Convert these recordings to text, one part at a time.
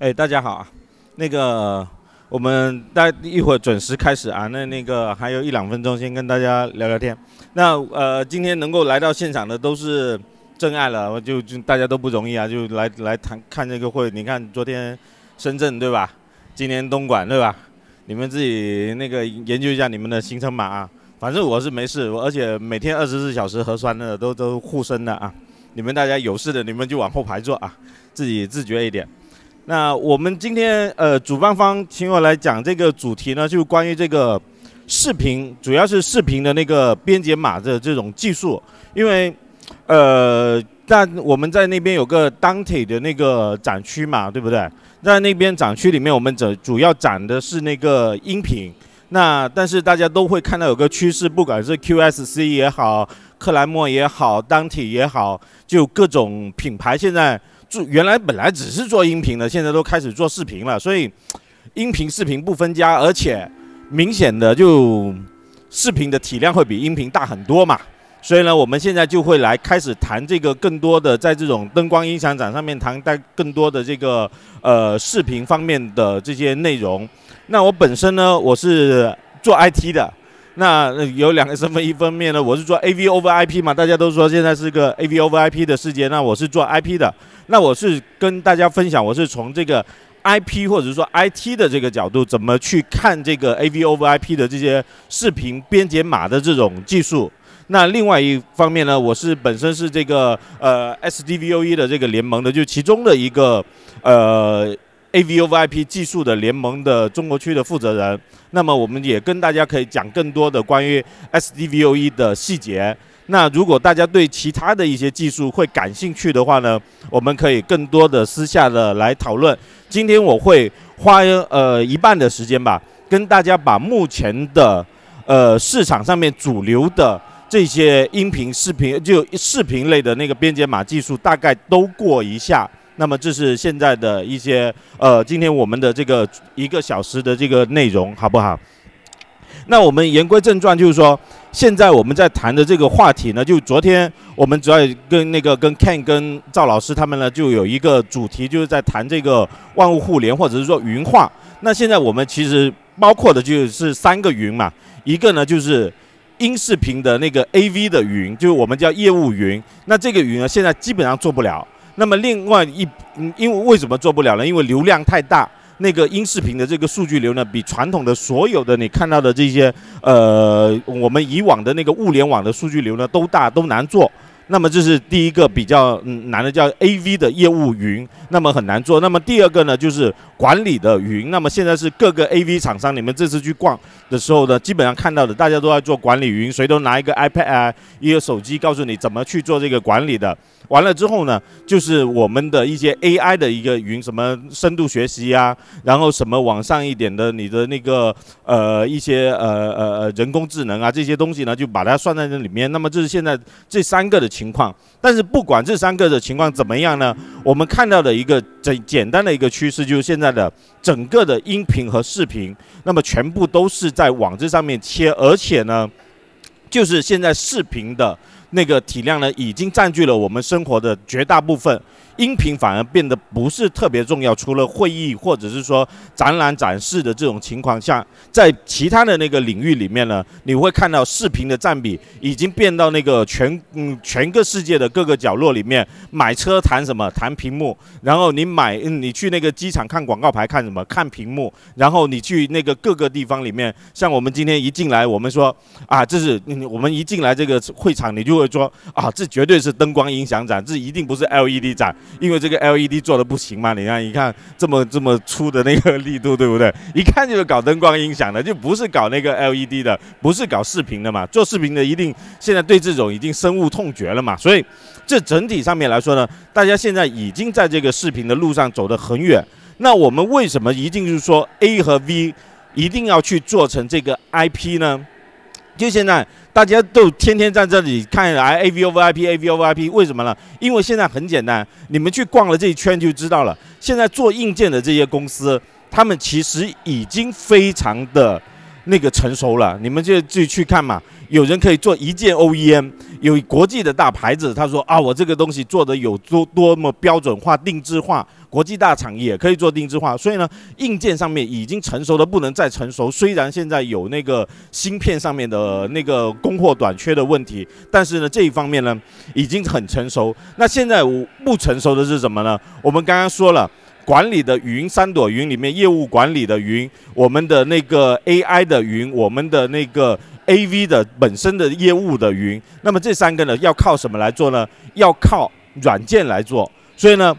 哎，大家好啊，那个我们待一会儿准时开始啊。那那个还有一两分钟，先跟大家聊聊天。那呃，今天能够来到现场的都是真爱了，就就大家都不容易啊，就来来谈看这个会。你看昨天深圳对吧？今天东莞对吧？你们自己那个研究一下你们的行程码啊。反正我是没事，我而且每天二十四小时核酸的都都护身的啊。你们大家有事的，你们就往后排坐啊，自己自觉一点。那我们今天呃主办方请我来讲这个主题呢，就是关于这个视频，主要是视频的那个编解码的这种技术，因为呃，但我们在那边有个单体的那个展区嘛，对不对？在那边展区里面，我们主主要展的是那个音频。那但是大家都会看到有个趋势，不管是 QSC 也好，克莱默也好，单体也好，就各种品牌现在。做原来本来只是做音频的，现在都开始做视频了，所以音频视频不分家，而且明显的就视频的体量会比音频大很多嘛。所以呢，我们现在就会来开始谈这个更多的在这种灯光音响展上面谈带更多的这个呃视频方面的这些内容。那我本身呢，我是做 IT 的。那有两个身份，一方面呢，我是做 AV over IP 嘛，大家都说现在是个 AV over IP 的世界，那我是做 IP 的，那我是跟大家分享，我是从这个 IP 或者说 IT 的这个角度，怎么去看这个 AV over IP 的这些视频编解码的这种技术。那另外一方面呢，我是本身是这个呃 SDVOE 的这个联盟的，就其中的一个呃。AVO VIP 技术的联盟的中国区的负责人，那么我们也跟大家可以讲更多的关于 SDVOE 的细节。那如果大家对其他的一些技术会感兴趣的话呢，我们可以更多的私下的来讨论。今天我会花呃一半的时间吧，跟大家把目前的呃市场上面主流的这些音频、视频就视频类的那个编解码技术大概都过一下。那么这是现在的一些呃，今天我们的这个一个小时的这个内容好不好？那我们言归正传，就是说现在我们在谈的这个话题呢，就昨天我们主要跟那个跟 Ken 跟赵老师他们呢，就有一个主题，就是在谈这个万物互联或者是说云化。那现在我们其实包括的就是三个云嘛，一个呢就是音视频的那个 AV 的云，就是我们叫业务云。那这个云呢，现在基本上做不了。那么另外一，因为为什么做不了呢？因为流量太大，那个音视频的这个数据流呢，比传统的所有的你看到的这些，呃，我们以往的那个物联网的数据流呢都大都难做。那么这是第一个比较难的，叫 A V 的业务云，那么很难做。那么第二个呢，就是管理的云。那么现在是各个 A V 厂商，你们这次去逛的时候呢，基本上看到的，大家都在做管理云，谁都拿一个 iPad，啊，一个手机，告诉你怎么去做这个管理的。完了之后呢，就是我们的一些 AI 的一个云，什么深度学习呀，然后什么往上一点的，你的那个呃一些呃呃呃人工智能啊这些东西呢，就把它算在这里面。那么这是现在这三个的情况。但是不管这三个的情况怎么样呢，我们看到的一个简简单的一个趋势就是现在的整个的音频和视频，那么全部都是在往这上面切，而且呢，就是现在视频的。那个体量呢，已经占据了我们生活的绝大部分，音频反而变得不是特别重要，除了会议或者是说展览展示的这种情况下，在其他的那个领域里面呢，你会看到视频的占比已经变到那个全嗯全个世界的各个角落里面。买车谈什么谈屏幕，然后你买你去那个机场看广告牌看什么看屏幕，然后你去那个各个地方里面，像我们今天一进来，我们说啊，这是我们一进来这个会场你就。会说啊，这绝对是灯光音响展，这一定不是 LED 展，因为这个 LED 做的不行嘛。你看，你看这么这么粗的那个力度，对不对？一看就是搞灯光音响的，就不是搞那个 LED 的，不是搞视频的嘛。做视频的一定现在对这种已经深恶痛绝了嘛。所以这整体上面来说呢，大家现在已经在这个视频的路上走得很远。那我们为什么一定是说 A 和 V 一定要去做成这个 IP 呢？就现在，大家都天天在这里看来 A V O V I P A V O V I P，为什么呢？因为现在很简单，你们去逛了这一圈就知道了。现在做硬件的这些公司，他们其实已经非常的那个成熟了。你们就自己去看嘛。有人可以做一件 O E M，有国际的大牌子，他说啊，我这个东西做的有多多么标准化、定制化。国际大厂也可以做定制化，所以呢，硬件上面已经成熟的不能再成熟。虽然现在有那个芯片上面的那个供货短缺的问题，但是呢，这一方面呢已经很成熟。那现在不成熟的是什么呢？我们刚刚说了，管理的云、三朵云里面业务管理的云、我们的那个 AI 的云、我们的那个 AV 的本身的业务的云，那么这三个呢要靠什么来做呢？要靠软件来做。所以呢。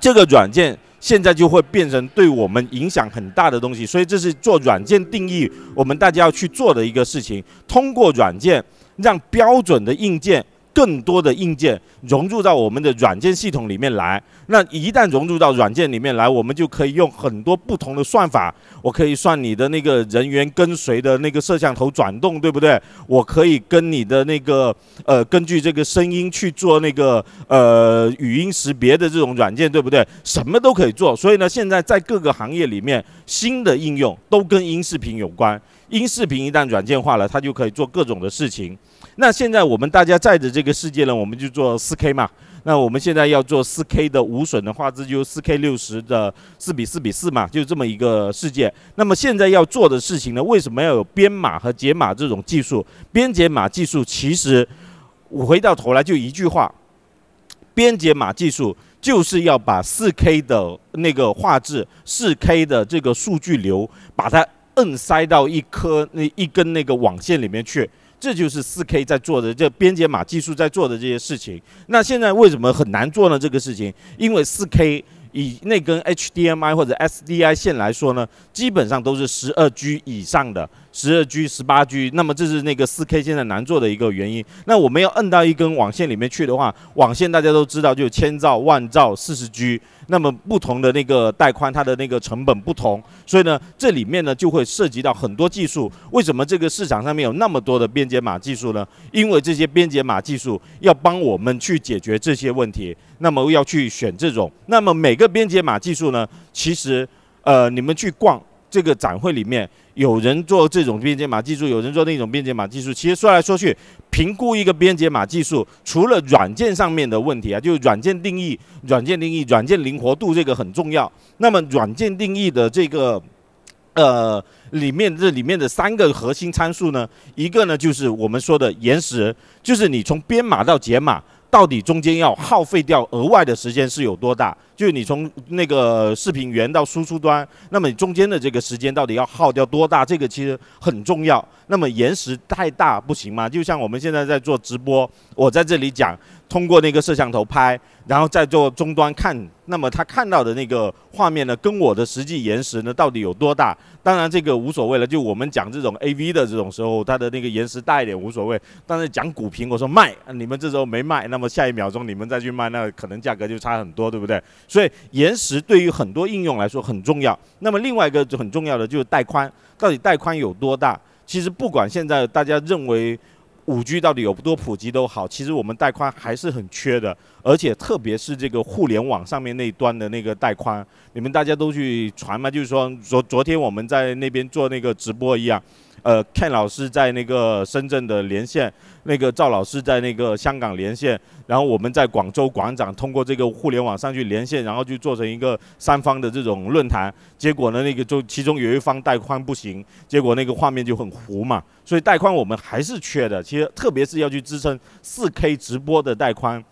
这个软件现在就会变成对我们影响很大的东西，所以这是做软件定义，我们大家要去做的一个事情。通过软件让标准的硬件。更多的硬件融入到我们的软件系统里面来，那一旦融入到软件里面来，我们就可以用很多不同的算法。我可以算你的那个人员跟随的那个摄像头转动，对不对？我可以跟你的那个呃，根据这个声音去做那个呃语音识别的这种软件，对不对？什么都可以做。所以呢，现在在各个行业里面，新的应用都跟音视频有关。音视频一旦软件化了，它就可以做各种的事情。那现在我们大家在的这个世界呢，我们就做四 K 嘛。那我们现在要做四 K 的无损的画质，就四 K 六十的四比四比四嘛，就这么一个世界。那么现在要做的事情呢，为什么要有编码和解码这种技术？编解码技术其实，我回到头来就一句话，编解码技术就是要把四 K 的那个画质、四 K 的这个数据流，把它摁塞到一颗那一根那个网线里面去。这就是四 K 在做的，这编解码技术在做的这些事情。那现在为什么很难做呢？这个事情，因为四 K 以那根 HDMI 或者 SDI 线来说呢，基本上都是十二 G 以上的。十二 G、十八 G，那么这是那个四 K 现在难做的一个原因。那我们要摁到一根网线里面去的话，网线大家都知道，就千兆、万兆、四十 G，那么不同的那个带宽，它的那个成本不同。所以呢，这里面呢就会涉及到很多技术。为什么这个市场上面有那么多的编解码技术呢？因为这些编解码技术要帮我们去解决这些问题，那么要去选这种。那么每个编解码技术呢，其实，呃，你们去逛这个展会里面。有人做这种编解码技术，有人做那种编解码技术。其实说来说去，评估一个编解码技术，除了软件上面的问题啊，就是软件定义、软件定义、软件灵活度这个很重要。那么软件定义的这个，呃，里面这里面的三个核心参数呢，一个呢就是我们说的延时，就是你从编码到解码。到底中间要耗费掉额外的时间是有多大？就是你从那个视频源到输出端，那么你中间的这个时间到底要耗掉多大？这个其实很重要。那么延时太大不行吗？就像我们现在在做直播，我在这里讲。通过那个摄像头拍，然后再做终端看，那么他看到的那个画面呢，跟我的实际延时呢，到底有多大？当然这个无所谓了，就我们讲这种 AV 的这种时候，它的那个延时大一点无所谓。但是讲股评，我说卖，你们这时候没卖，那么下一秒钟你们再去卖，那可能价格就差很多，对不对？所以延时对于很多应用来说很重要。那么另外一个就很重要的就是带宽，到底带宽有多大？其实不管现在大家认为。五 G 到底有多普及都好，其实我们带宽还是很缺的，而且特别是这个互联网上面那一端的那个带宽，你们大家都去传嘛，就是说昨昨天我们在那边做那个直播一样。呃，Ken 老师在那个深圳的连线，那个赵老师在那个香港连线，然后我们在广州馆长通过这个互联网上去连线，然后就做成一个三方的这种论坛。结果呢，那个就其中有一方带宽不行，结果那个画面就很糊嘛。所以带宽我们还是缺的，其实特别是要去支撑四 K 直播的带宽。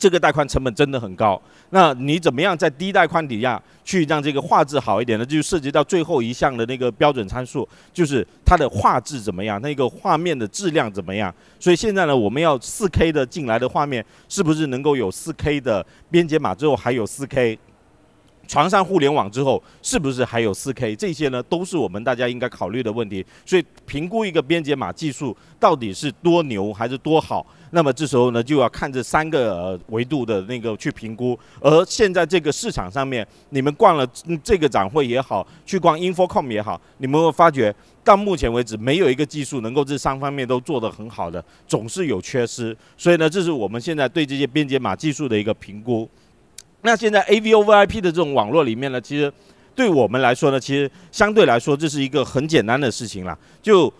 这个带宽成本真的很高，那你怎么样在低带宽底下去让这个画质好一点呢？就涉及到最后一项的那个标准参数，就是它的画质怎么样，那个画面的质量怎么样。所以现在呢，我们要 4K 的进来的画面，是不是能够有 4K 的编解码之后还有 4K 传上互联网之后，是不是还有 4K？这些呢，都是我们大家应该考虑的问题。所以评估一个编解码技术到底是多牛还是多好。那么这时候呢，就要看这三个维度的那个去评估。而现在这个市场上面，你们逛了这个展会也好，去逛 i n f o c o m 也好，你们会发觉，到目前为止没有一个技术能够这三方面都做得很好的，总是有缺失。所以呢，这是我们现在对这些编解码技术的一个评估。那现在 AVoVIP 的这种网络里面呢，其实对我们来说呢，其实相对来说这是一个很简单的事情了，就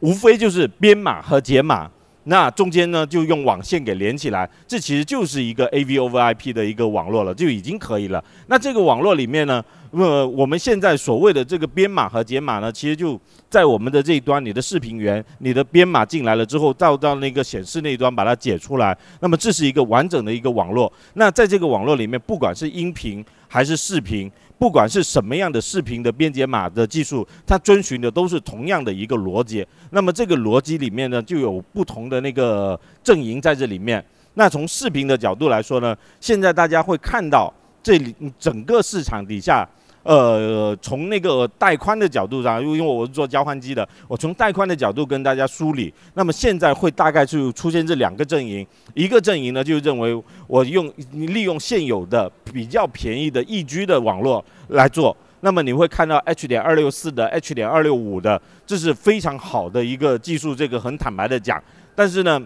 无非就是编码和解码。那中间呢，就用网线给连起来，这其实就是一个 A V over I P 的一个网络了，就已经可以了。那这个网络里面呢，呃，我们现在所谓的这个编码和解码呢，其实就在我们的这一端，你的视频源，你的编码进来了之后，到到那个显示那一端把它解出来，那么这是一个完整的一个网络。那在这个网络里面，不管是音频还是视频。不管是什么样的视频的编解码的技术，它遵循的都是同样的一个逻辑。那么这个逻辑里面呢，就有不同的那个阵营在这里面。那从视频的角度来说呢，现在大家会看到这里整个市场底下。呃，从那个带宽的角度上，因为我是做交换机的，我从带宽的角度跟大家梳理。那么现在会大概就出现这两个阵营，一个阵营呢就认为我用利用现有的比较便宜的 E G 的网络来做，那么你会看到 H 点二六四的 H 点二六五的，这是非常好的一个技术，这个很坦白的讲。但是呢，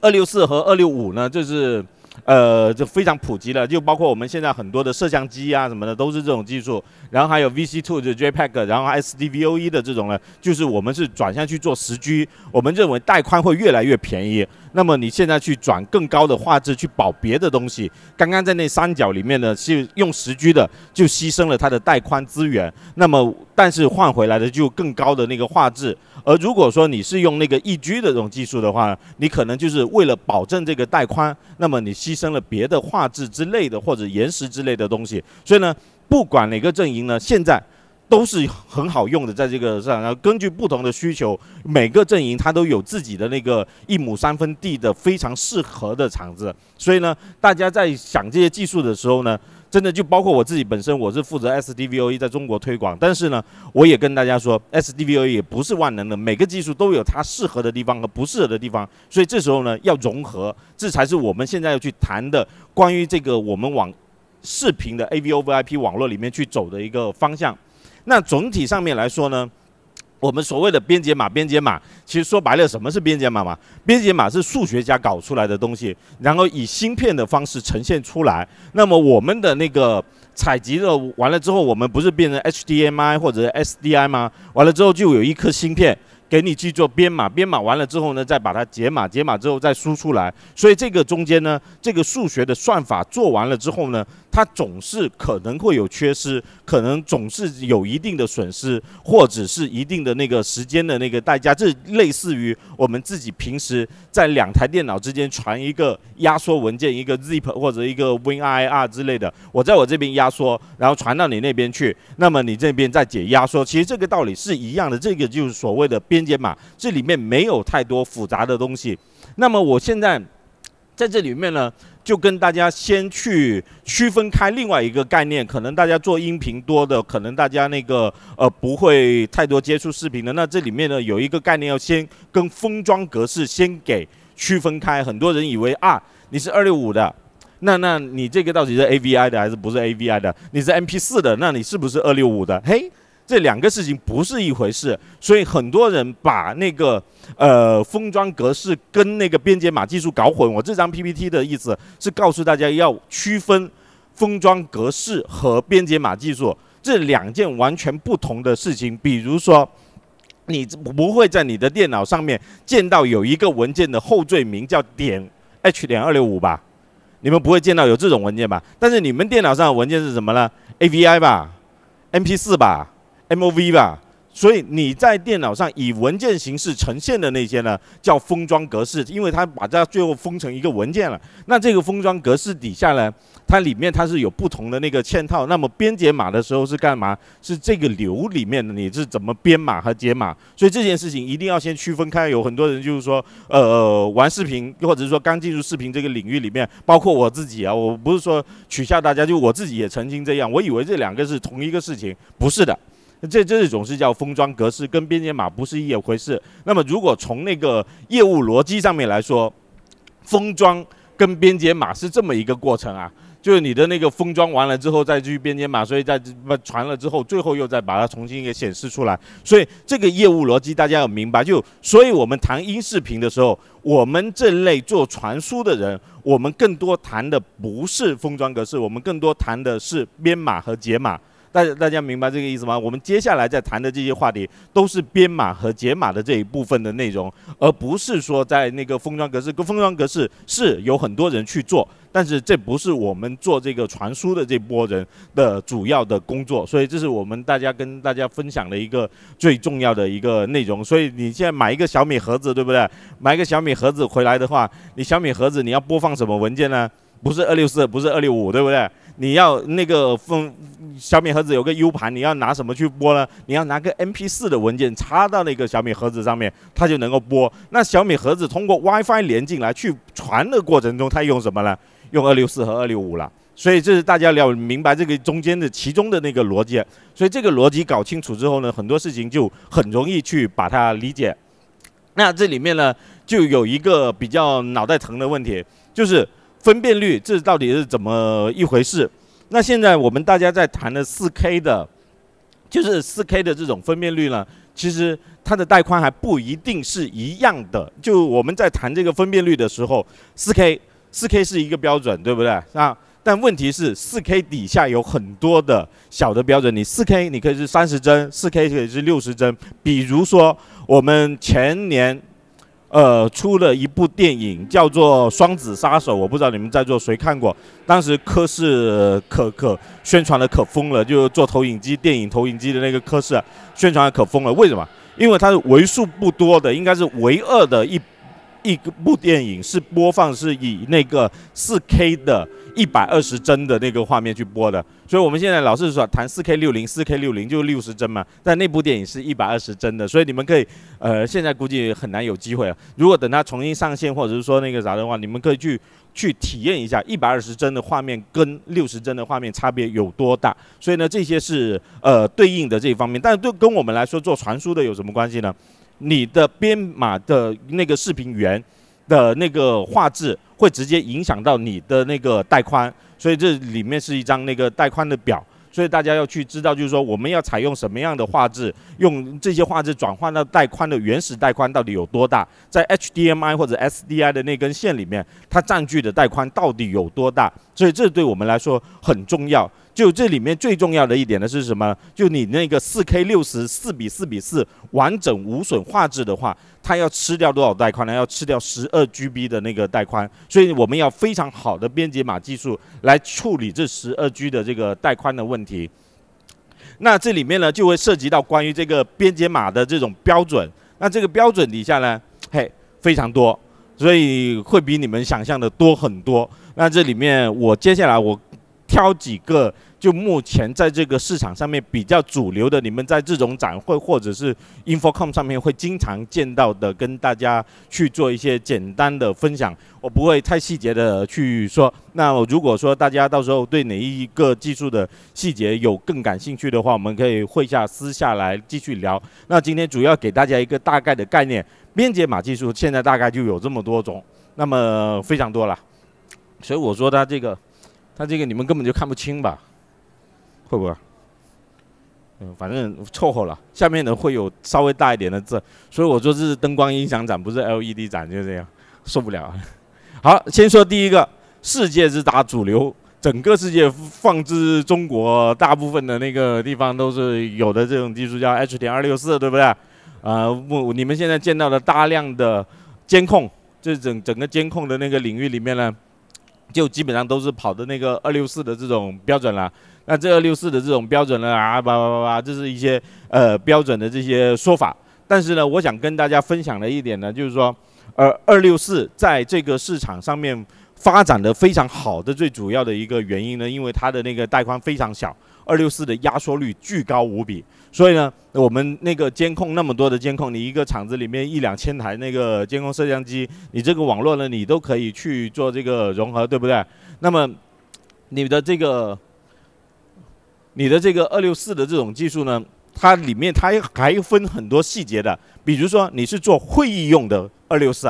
二六四和二六五呢，这是。呃，就非常普及了，就包括我们现在很多的摄像机啊什么的都是这种技术，然后还有 v c Two 的 JPEG，然后 SDVOE 的这种呢，就是我们是转向去做十 G，我们认为带宽会越来越便宜。那么你现在去转更高的画质去保别的东西，刚刚在那三角里面呢是用十 G 的，就牺牲了它的带宽资源。那么但是换回来的就更高的那个画质。而如果说你是用那个一 G 的这种技术的话，你可能就是为了保证这个带宽，那么你。牺牲了别的画质之类的，或者延时之类的东西，所以呢，不管哪个阵营呢，现在都是很好用的。在这个上，根据不同的需求，每个阵营它都有自己的那个一亩三分地的非常适合的场子，所以呢，大家在想这些技术的时候呢。真的就包括我自己本身，我是负责 SDVOE 在中国推广，但是呢，我也跟大家说，SDVOE 也不是万能的，每个技术都有它适合的地方和不适合的地方，所以这时候呢，要融合，这才是我们现在要去谈的关于这个我们往视频的 AVoVIP 网络里面去走的一个方向。那总体上面来说呢。我们所谓的编解码，编解码，其实说白了，什么是编解码嘛？编解码是数学家搞出来的东西，然后以芯片的方式呈现出来。那么我们的那个采集了完了之后，我们不是变成 HDMI 或者 SDI 吗？完了之后就有一颗芯片给你去做编码，编码完了之后呢，再把它解码，解码之后再输出来。所以这个中间呢，这个数学的算法做完了之后呢？它总是可能会有缺失，可能总是有一定的损失，或者是一定的那个时间的那个代价。这类似于我们自己平时在两台电脑之间传一个压缩文件，一个 ZIP 或者一个 WINRAR 之类的。我在我这边压缩，然后传到你那边去，那么你这边再解压缩。其实这个道理是一样的。这个就是所谓的编解码，这里面没有太多复杂的东西。那么我现在。在这里面呢，就跟大家先去区分开另外一个概念，可能大家做音频多的，可能大家那个呃不会太多接触视频的。那这里面呢有一个概念要先跟封装格式先给区分开。很多人以为啊，你是二六五的，那那你这个到底是 AVI 的还是不是 AVI 的？你是 MP 四的，那你是不是二六五的？嘿。这两个事情不是一回事，所以很多人把那个呃封装格式跟那个编解码技术搞混。我这张 PPT 的意思是告诉大家要区分封装格式和编解码技术这两件完全不同的事情。比如说，你不会在你的电脑上面见到有一个文件的后缀名叫点 H 点二六五吧？你们不会见到有这种文件吧？但是你们电脑上的文件是什么呢？AVI 吧，MP 四吧。MOV 吧，所以你在电脑上以文件形式呈现的那些呢，叫封装格式，因为它把它最后封成一个文件了。那这个封装格式底下呢，它里面它是有不同的那个嵌套。那么编解码的时候是干嘛？是这个流里面的你是怎么编码和解码？所以这件事情一定要先区分开。有很多人就是说，呃，玩视频或者是说刚进入视频这个领域里面，包括我自己啊，我不是说取笑大家，就我自己也曾经这样，我以为这两个是同一个事情，不是的。这这一种是叫封装格式，跟编解码不是一回事。那么，如果从那个业务逻辑上面来说，封装跟编解码是这么一个过程啊，就是你的那个封装完了之后再去编解码，所以再传了之后，最后又再把它重新给显示出来。所以这个业务逻辑大家要明白。就所以我们谈音视频的时候，我们这类做传输的人，我们更多谈的不是封装格式，我们更多谈的是编码和解码。大家大家明白这个意思吗？我们接下来在谈的这些话题都是编码和解码的这一部分的内容，而不是说在那个封装格式。封封装格式是有很多人去做，但是这不是我们做这个传输的这波人的主要的工作。所以这是我们大家跟大家分享的一个最重要的一个内容。所以你现在买一个小米盒子，对不对？买一个小米盒子回来的话，你小米盒子你要播放什么文件呢？不是二六四，不是二六五，对不对？你要那个封小米盒子有个 U 盘，你要拿什么去播呢？你要拿个 MP 四的文件插到那个小米盒子上面，它就能够播。那小米盒子通过 WiFi 连进来去传的过程中，它用什么了？用二六四和二六五了。所以这是大家要明白这个中间的其中的那个逻辑。所以这个逻辑搞清楚之后呢，很多事情就很容易去把它理解。那这里面呢，就有一个比较脑袋疼的问题，就是。分辨率这到底是怎么一回事？那现在我们大家在谈的四 K 的，就是四 K 的这种分辨率呢，其实它的带宽还不一定是一样的。就我们在谈这个分辨率的时候，四 K，四 K 是一个标准，对不对？啊，但问题是四 K 底下有很多的小的标准，你四 K 你可以是三十帧，四 K 可以是六十帧，比如说我们前年。呃，出了一部电影叫做《双子杀手》，我不知道你们在座谁看过。当时科氏可可宣传的可疯了，就做投影机、电影投影机的那个科氏，宣传可疯了。为什么？因为它是为数不多的，应该是唯二的一。一部电影是播放是以那个 4K 的120帧的那个画面去播的，所以我们现在老是说谈 4K60，4K60 就是六十帧嘛，但那部电影是一百二十帧的，所以你们可以，呃，现在估计很难有机会了。如果等它重新上线或者是说那个啥的话，你们可以去去体验一下一百二十帧的画面跟六十帧的画面差别有多大。所以呢，这些是呃对应的这一方面，但是对跟我们来说做传输的有什么关系呢？你的编码的那个视频源的那个画质会直接影响到你的那个带宽，所以这里面是一张那个带宽的表，所以大家要去知道，就是说我们要采用什么样的画质，用这些画质转换到带宽的原始带宽到底有多大，在 HDMI 或者 SDI 的那根线里面，它占据的带宽到底有多大，所以这对我们来说很重要。就这里面最重要的一点呢，是什么？就你那个四 K 六十四比四比四完整无损画质的话，它要吃掉多少带宽呢？要吃掉十二 GB 的那个带宽，所以我们要非常好的编解码技术来处理这十二 G 的这个带宽的问题。那这里面呢，就会涉及到关于这个编解码的这种标准。那这个标准底下呢，嘿，非常多，所以会比你们想象的多很多。那这里面我接下来我挑几个。就目前在这个市场上面比较主流的，你们在这种展会或者是 Infocom 上面会经常见到的，跟大家去做一些简单的分享，我不会太细节的去说。那如果说大家到时候对哪一个技术的细节有更感兴趣的话，我们可以会下私下来继续聊。那今天主要给大家一个大概的概念，编解码技术现在大概就有这么多种，那么非常多了。所以我说它这个，它这个你们根本就看不清吧。会不会？嗯，反正凑合了。下面的会有稍微大一点的字，所以我说这是灯光音响展，不是 LED 展，就这样，受不了。好，先说第一个，世界之大，主流，整个世界，放置中国大部分的那个地方都是有的，这种技术叫 H 点二六四，对不对？啊，我你们现在见到的大量的监控，这整整个监控的那个领域里面呢。就基本上都是跑的那个二六四的这种标准了。那这二六四的这种标准呢啊，叭叭叭叭，这是一些呃标准的这些说法。但是呢，我想跟大家分享的一点呢，就是说，呃，二六四在这个市场上面发展的非常好的最主要的一个原因呢，因为它的那个带宽非常小，二六四的压缩率巨高无比。所以呢，我们那个监控那么多的监控，你一个厂子里面一两千台那个监控摄像机，你这个网络呢，你都可以去做这个融合，对不对？那么，你的这个，你的这个二六四的这种技术呢，它里面它还分很多细节的，比如说你是做会议用的二六四。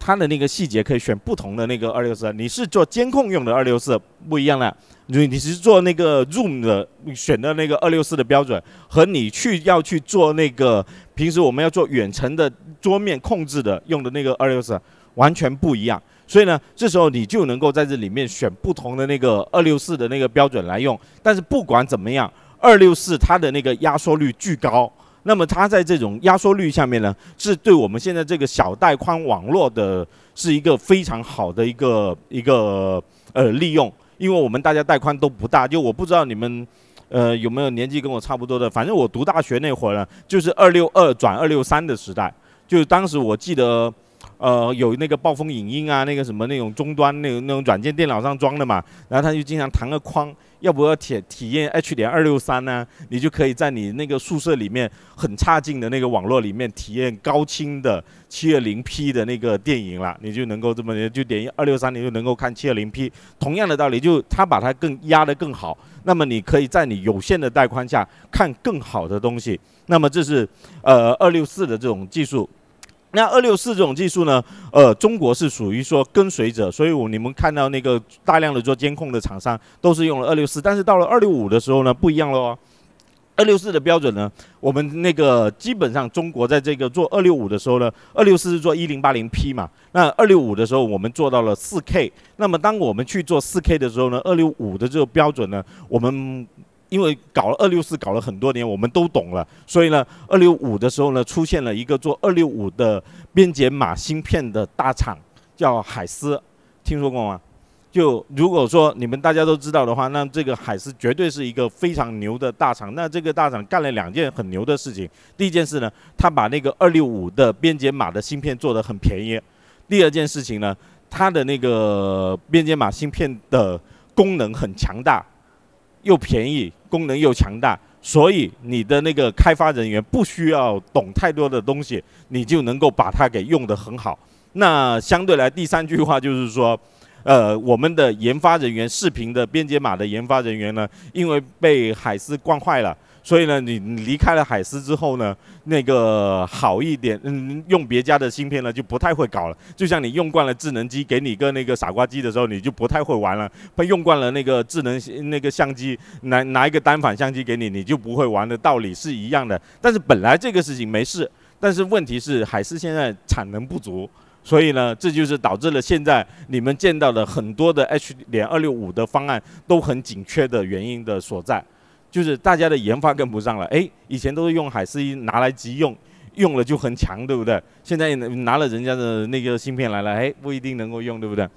它的那个细节可以选不同的那个二六四，你是做监控用的二六四不一样了，你你是做那个 Zoom 的，选的那个二六四的标准和你去要去做那个平时我们要做远程的桌面控制的用的那个二六四完全不一样，所以呢，这时候你就能够在这里面选不同的那个二六四的那个标准来用，但是不管怎么样，二六四它的那个压缩率巨高。那么它在这种压缩率下面呢，是对我们现在这个小带宽网络的是一个非常好的一个一个呃利用，因为我们大家带宽都不大，就我不知道你们呃有没有年纪跟我差不多的，反正我读大学那会儿呢，就是二六二转二六三的时代，就当时我记得呃有那个暴风影音啊，那个什么那种终端那种那种软件电脑上装的嘛，然后他就经常弹个框。要不要体体验 H 点二六三呢？你就可以在你那个宿舍里面很差劲的那个网络里面体验高清的七二零 P 的那个电影了。你就能够这么就点二六三，你就能够看七二零 P。同样的道理，就它把它更压得更好，那么你可以在你有限的带宽下看更好的东西。那么这是呃二六四的这种技术。那二六四这种技术呢，呃，中国是属于说跟随者，所以我你们看到那个大量的做监控的厂商都是用了二六四，但是到了二六五的时候呢，不一样了哦。二六四的标准呢，我们那个基本上中国在这个做二六五的时候呢，二六四是做一零八零 P 嘛，那二六五的时候我们做到了四 K，那么当我们去做四 K 的时候呢，二六五的这个标准呢，我们。因为搞了二六四搞了很多年，我们都懂了。所以呢，二六五的时候呢，出现了一个做二六五的编解码芯片的大厂，叫海思，听说过吗？就如果说你们大家都知道的话，那这个海思绝对是一个非常牛的大厂。那这个大厂干了两件很牛的事情。第一件事呢，他把那个二六五的编解码的芯片做得很便宜。第二件事情呢，它的那个编解码芯片的功能很强大，又便宜。功能又强大，所以你的那个开发人员不需要懂太多的东西，你就能够把它给用得很好。那相对来，第三句话就是说，呃，我们的研发人员，视频的编解码的研发人员呢，因为被海思惯坏了。所以呢，你离开了海思之后呢，那个好一点，嗯，用别家的芯片呢就不太会搞了。就像你用惯了智能机，给你个那个傻瓜机的时候，你就不太会玩了。会用惯了那个智能那个相机，拿拿一个单反相机给你，你就不会玩的道理是一样的。但是本来这个事情没事，但是问题是海思现在产能不足，所以呢，这就是导致了现在你们见到的很多的 H. 点二六五的方案都很紧缺的原因的所在。就是大家的研发跟不上了，哎，以前都是用海思拿来急用，用了就很强，对不对？现在拿了人家的那个芯片来了，哎，不一定能够用，对不对？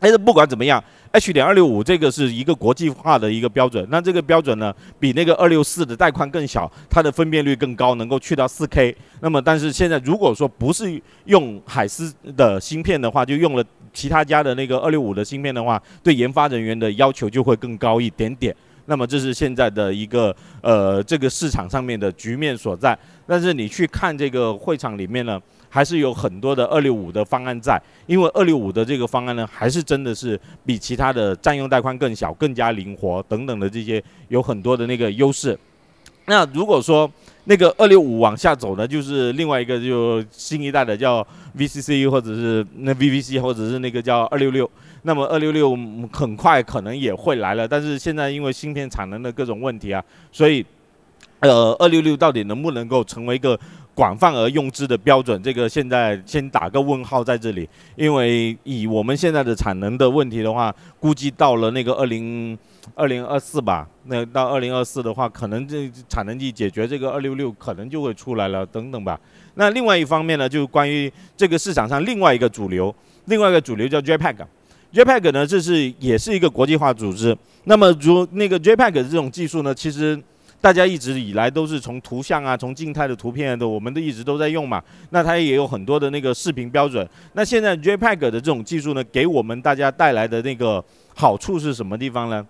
但是不管怎么样，H. 点二六五这个是一个国际化的一个标准，那这个标准呢，比那个二六四的带宽更小，它的分辨率更高，能够去到四 K。那么，但是现在如果说不是用海思的芯片的话，就用了其他家的那个二六五的芯片的话，对研发人员的要求就会更高一点点。那么这是现在的一个呃这个市场上面的局面所在，但是你去看这个会场里面呢，还是有很多的二六五的方案在，因为二六五的这个方案呢，还是真的是比其他的占用带宽更小、更加灵活等等的这些，有很多的那个优势。那如果说那个二六五往下走呢，就是另外一个就新一代的叫 VCC 或者是那 VVC 或者是那个叫二六六。那么二六六很快可能也会来了，但是现在因为芯片产能的各种问题啊，所以，呃，二六六到底能不能够成为一个广泛而用之的标准？这个现在先打个问号在这里。因为以我们现在的产能的问题的话，估计到了那个二零二零二四吧，那到二零二四的话，可能这产能一解决，这个二六六可能就会出来了，等等吧。那另外一方面呢，就关于这个市场上另外一个主流，另外一个主流叫 Jpeg。JPEG 呢，这是也是一个国际化组织。那么，如那个 JPEG 的这种技术呢，其实大家一直以来都是从图像啊，从静态的图片的，我们都一直都在用嘛。那它也有很多的那个视频标准。那现在 JPEG 的这种技术呢，给我们大家带来的那个好处是什么地方呢？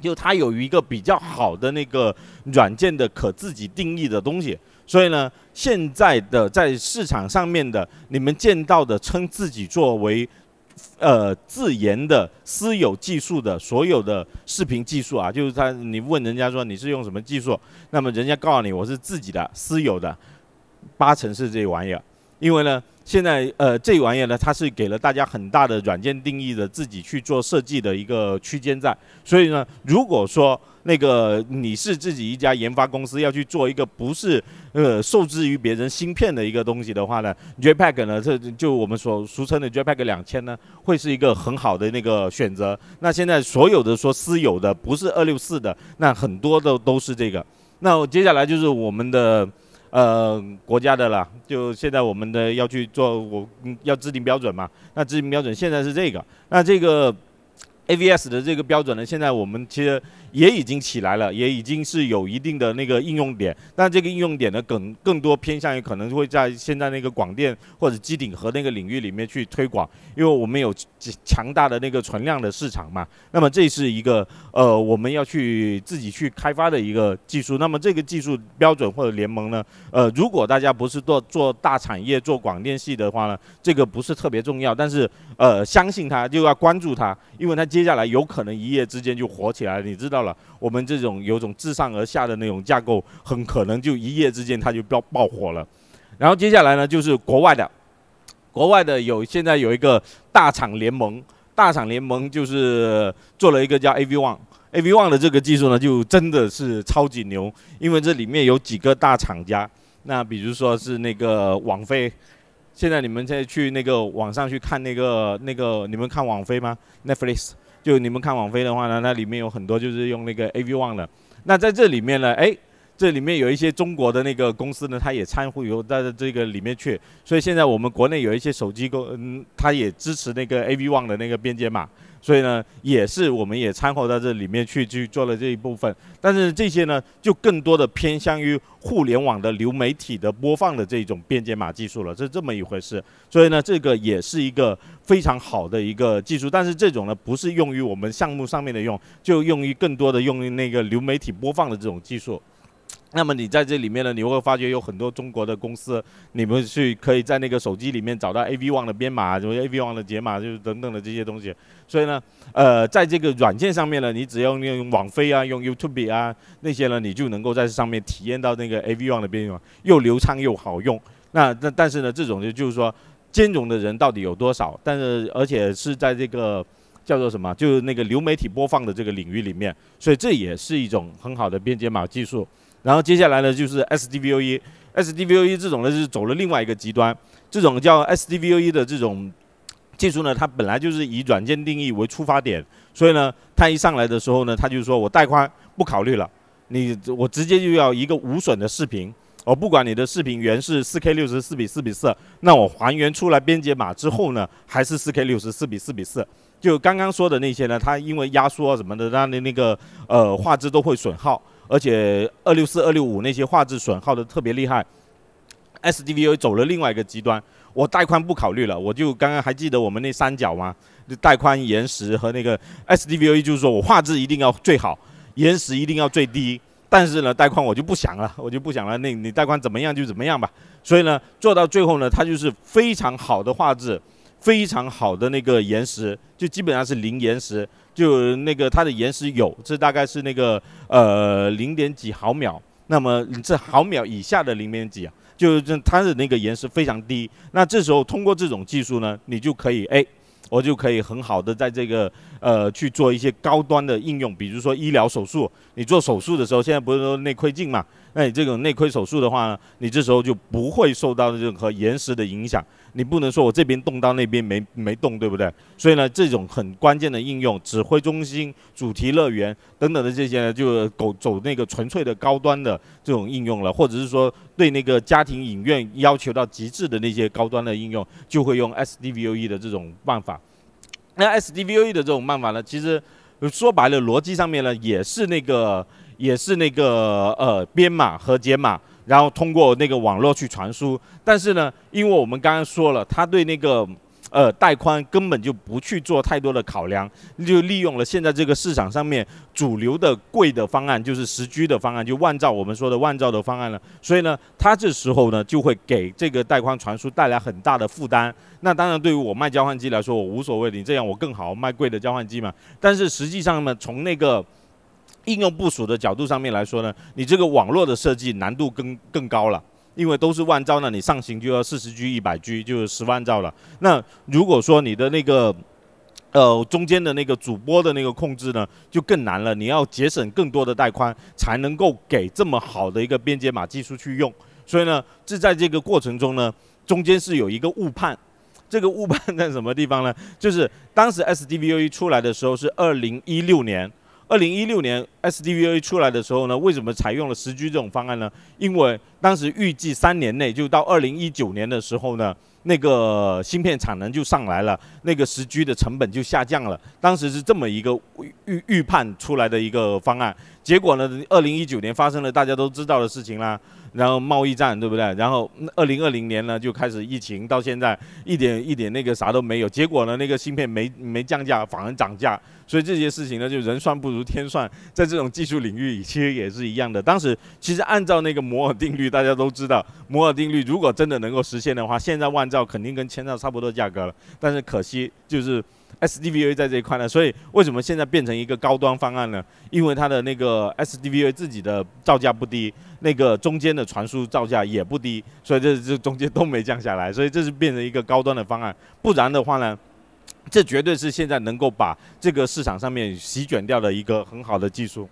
就它有一个比较好的那个软件的可自己定义的东西。所以呢，现在的在市场上面的，你们见到的称自己作为。呃，自研的私有技术的所有的视频技术啊，就是他，你问人家说你是用什么技术，那么人家告诉你我是自己的私有的，八成是这玩意儿，因为呢。现在，呃，这玩意儿呢，它是给了大家很大的软件定义的自己去做设计的一个区间在。所以呢，如果说那个你是自己一家研发公司要去做一个不是呃受制于别人芯片的一个东西的话呢 j p a c k 呢，这就我们所俗称的 j p a c k 两千呢，会是一个很好的那个选择。那现在所有的说私有的不是二六四的，那很多的都是这个。那接下来就是我们的。呃，国家的了，就现在我们的要去做，我要制定标准嘛。那制定标准现在是这个，那这个 AVS 的这个标准呢，现在我们其实。也已经起来了，也已经是有一定的那个应用点，但这个应用点呢更更多偏向于可能会在现在那个广电或者机顶盒那个领域里面去推广，因为我们有强大的那个存量的市场嘛。那么这是一个呃我们要去自己去开发的一个技术，那么这个技术标准或者联盟呢，呃如果大家不是做做大产业做广电系的话呢，这个不是特别重要，但是呃相信它就要关注它，因为它接下来有可能一夜之间就火起来了，你知道了。我们这种有种自上而下的那种架构，很可能就一夜之间它就爆爆火了。然后接下来呢，就是国外的，国外的有现在有一个大厂联盟，大厂联盟就是做了一个叫 a v One。a v One 的这个技术呢，就真的是超级牛，因为这里面有几个大厂家，那比如说是那个网飞，现在你们再去那个网上去看那个那个，你们看网飞吗？Netflix。就你们看网飞的话呢，那里面有很多就是用那个 a v One 的，那在这里面呢，哎。这里面有一些中国的那个公司呢，它也掺和有在这个里面去，所以现在我们国内有一些手机公，嗯，它也支持那个 a v One 的那个编解码，所以呢，也是我们也掺和到这里面去去做了这一部分。但是这些呢，就更多的偏向于互联网的流媒体的播放的这种编解码技术了，是这么一回事。所以呢，这个也是一个非常好的一个技术，但是这种呢，不是用于我们项目上面的用，就用于更多的用于那个流媒体播放的这种技术。那么你在这里面呢，你会发觉有很多中国的公司，你们去可以在那个手机里面找到 a v one 的编码，什么 a v one 的解码，就是等等的这些东西。所以呢，呃，在这个软件上面呢，你只要用网飞啊，用 YouTube 啊那些呢，你就能够在上面体验到那个 a v one 的编码，又流畅又好用。那那但是呢，这种就就是说兼容的人到底有多少？但是而且是在这个叫做什么，就是那个流媒体播放的这个领域里面，所以这也是一种很好的编解码技术。然后接下来呢，就是 SDVOE，SDVOE 这种呢是走了另外一个极端，这种叫 SDVOE 的这种技术呢，它本来就是以软件定义为出发点，所以呢，它一上来的时候呢，它就说我带宽不考虑了，你我直接就要一个无损的视频，我不管你的视频原是4 k 6十4比4比4，那我还原出来编解码之后呢，还是4 k 6十4比4比4，就刚刚说的那些呢，它因为压缩什么的，它的那个呃画质都会损耗。而且二六四、二六五那些画质损耗的特别厉害，SDVO 走了另外一个极端，我带宽不考虑了，我就刚刚还记得我们那三角吗？带宽、延时和那个 SDVO 就是说我画质一定要最好，延时一定要最低，但是呢带宽我就不想了，我就不想了，那你带宽怎么样就怎么样吧。所以呢做到最后呢，它就是非常好的画质。非常好的那个延时，就基本上是零延时，就那个它的延时有，这大概是那个呃零点几毫秒，那么这毫秒以下的零点几啊，就是它的那个延时非常低。那这时候通过这种技术呢，你就可以哎，我就可以很好的在这个。呃，去做一些高端的应用，比如说医疗手术。你做手术的时候，现在不是说内窥镜嘛？那你这种内窥手术的话，你这时候就不会受到任何延时的影响。你不能说我这边动到那边没没动，对不对？所以呢，这种很关键的应用，指挥中心、主题乐园等等的这些呢，就走走那个纯粹的高端的这种应用了，或者是说对那个家庭影院要求到极致的那些高端的应用，就会用 SDVOE 的这种办法。那 SDVOE 的这种办法呢，其实说白了，逻辑上面呢，也是那个，也是那个，呃，编码和解码，然后通过那个网络去传输。但是呢，因为我们刚刚说了，它对那个。呃，带宽根本就不去做太多的考量，就利用了现在这个市场上面主流的贵的方案，就是十 G 的方案，就万兆，我们说的万兆的方案了。所以呢，它这时候呢就会给这个带宽传输带来很大的负担。那当然，对于我卖交换机来说，我无所谓，你这样我更好，卖贵的交换机嘛。但是实际上呢，从那个应用部署的角度上面来说呢，你这个网络的设计难度更更高了。因为都是万兆，那你上行就要四十 G、一百 G，就是十万兆了。那如果说你的那个，呃，中间的那个主播的那个控制呢，就更难了。你要节省更多的带宽，才能够给这么好的一个编解码技术去用。所以呢，这在这个过程中呢，中间是有一个误判。这个误判在什么地方呢？就是当时 SDVOE 出来的时候是二零一六年。二零一六年，SDVA 出来的时候呢，为什么采用了十 G 这种方案呢？因为当时预计三年内，就到二零一九年的时候呢，那个芯片产能就上来了，那个十 G 的成本就下降了。当时是这么一个预预判出来的一个方案。结果呢，二零一九年发生了大家都知道的事情啦，然后贸易战，对不对？然后二零二零年呢，就开始疫情，到现在一点一点那个啥都没有。结果呢，那个芯片没没降价，反而涨价。所以这些事情呢，就人算不如天算，在这种技术领域其实也是一样的。当时其实按照那个摩尔定律，大家都知道，摩尔定律如果真的能够实现的话，现在万兆肯定跟千兆差不多价格了。但是可惜就是 SDV A 在这一块呢，所以为什么现在变成一个高端方案呢？因为它的那个 SDV A 自己的造价不低，那个中间的传输造价也不低，所以这这中间都没降下来，所以这是变成一个高端的方案。不然的话呢？这绝对是现在能够把这个市场上面席卷掉的一个很好的技术。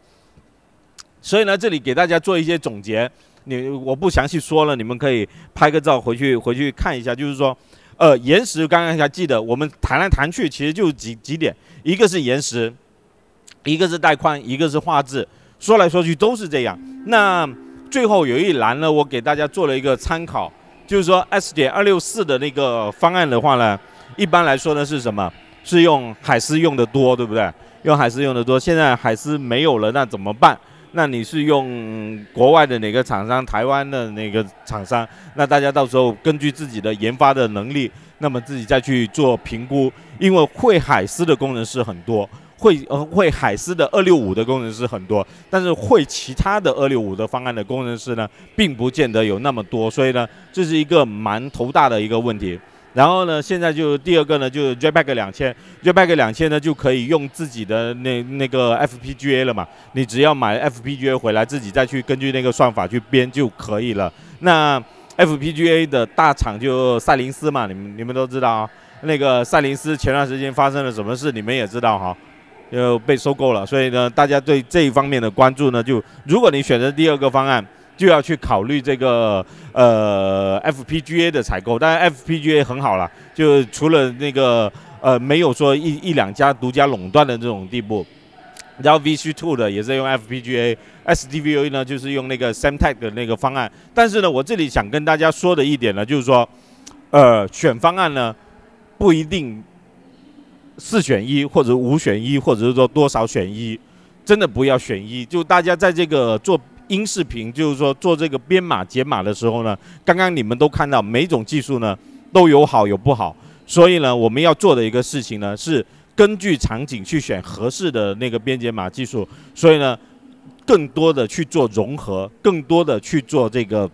所以呢，这里给大家做一些总结，你我不详细说了，你们可以拍个照回去回去看一下。就是说，呃，延时刚刚才记得，我们谈来谈去其实就几几点，一个是延时，一个是带宽，一个是画质。说来说去都是这样。那最后有一栏呢，我给大家做了一个参考，就是说 S 点二六四的那个方案的话呢。一般来说呢，是什么？是用海思用的多，对不对？用海思用的多。现在海思没有了，那怎么办？那你是用国外的哪个厂商？台湾的那个厂商？那大家到时候根据自己的研发的能力，那么自己再去做评估。因为会海思的工程师很多，会会海思的二六五的工程师很多，但是会其他的二六五的方案的工程师呢，并不见得有那么多。所以呢，这是一个蛮头大的一个问题。然后呢，现在就第二个呢，就是 Jetpack 两千，Jetpack 两千呢就可以用自己的那那个 FPGA 了嘛。你只要买 FPGA 回来，自己再去根据那个算法去编就可以了。那 FPGA 的大厂就赛灵思嘛，你们你们都知道啊。那个赛灵思前段时间发生了什么事，你们也知道哈，又被收购了。所以呢，大家对这一方面的关注呢，就如果你选择第二个方案。就要去考虑这个呃 FPGA 的采购，当然 FPGA 很好了，就除了那个呃没有说一一两家独家垄断的这种地步。然后 v c Two 的也是用 FPGA，SDVO 呢就是用那个 Semtech 的那个方案。但是呢，我这里想跟大家说的一点呢，就是说，呃，选方案呢不一定四选一或者五选一，或者是说多少选一，真的不要选一。就大家在这个做。音视频就是说做这个编码解码的时候呢，刚刚你们都看到每种技术呢都有好有不好，所以呢我们要做的一个事情呢是根据场景去选合适的那个编解码技术，所以呢更多的去做融合，更多的去做这个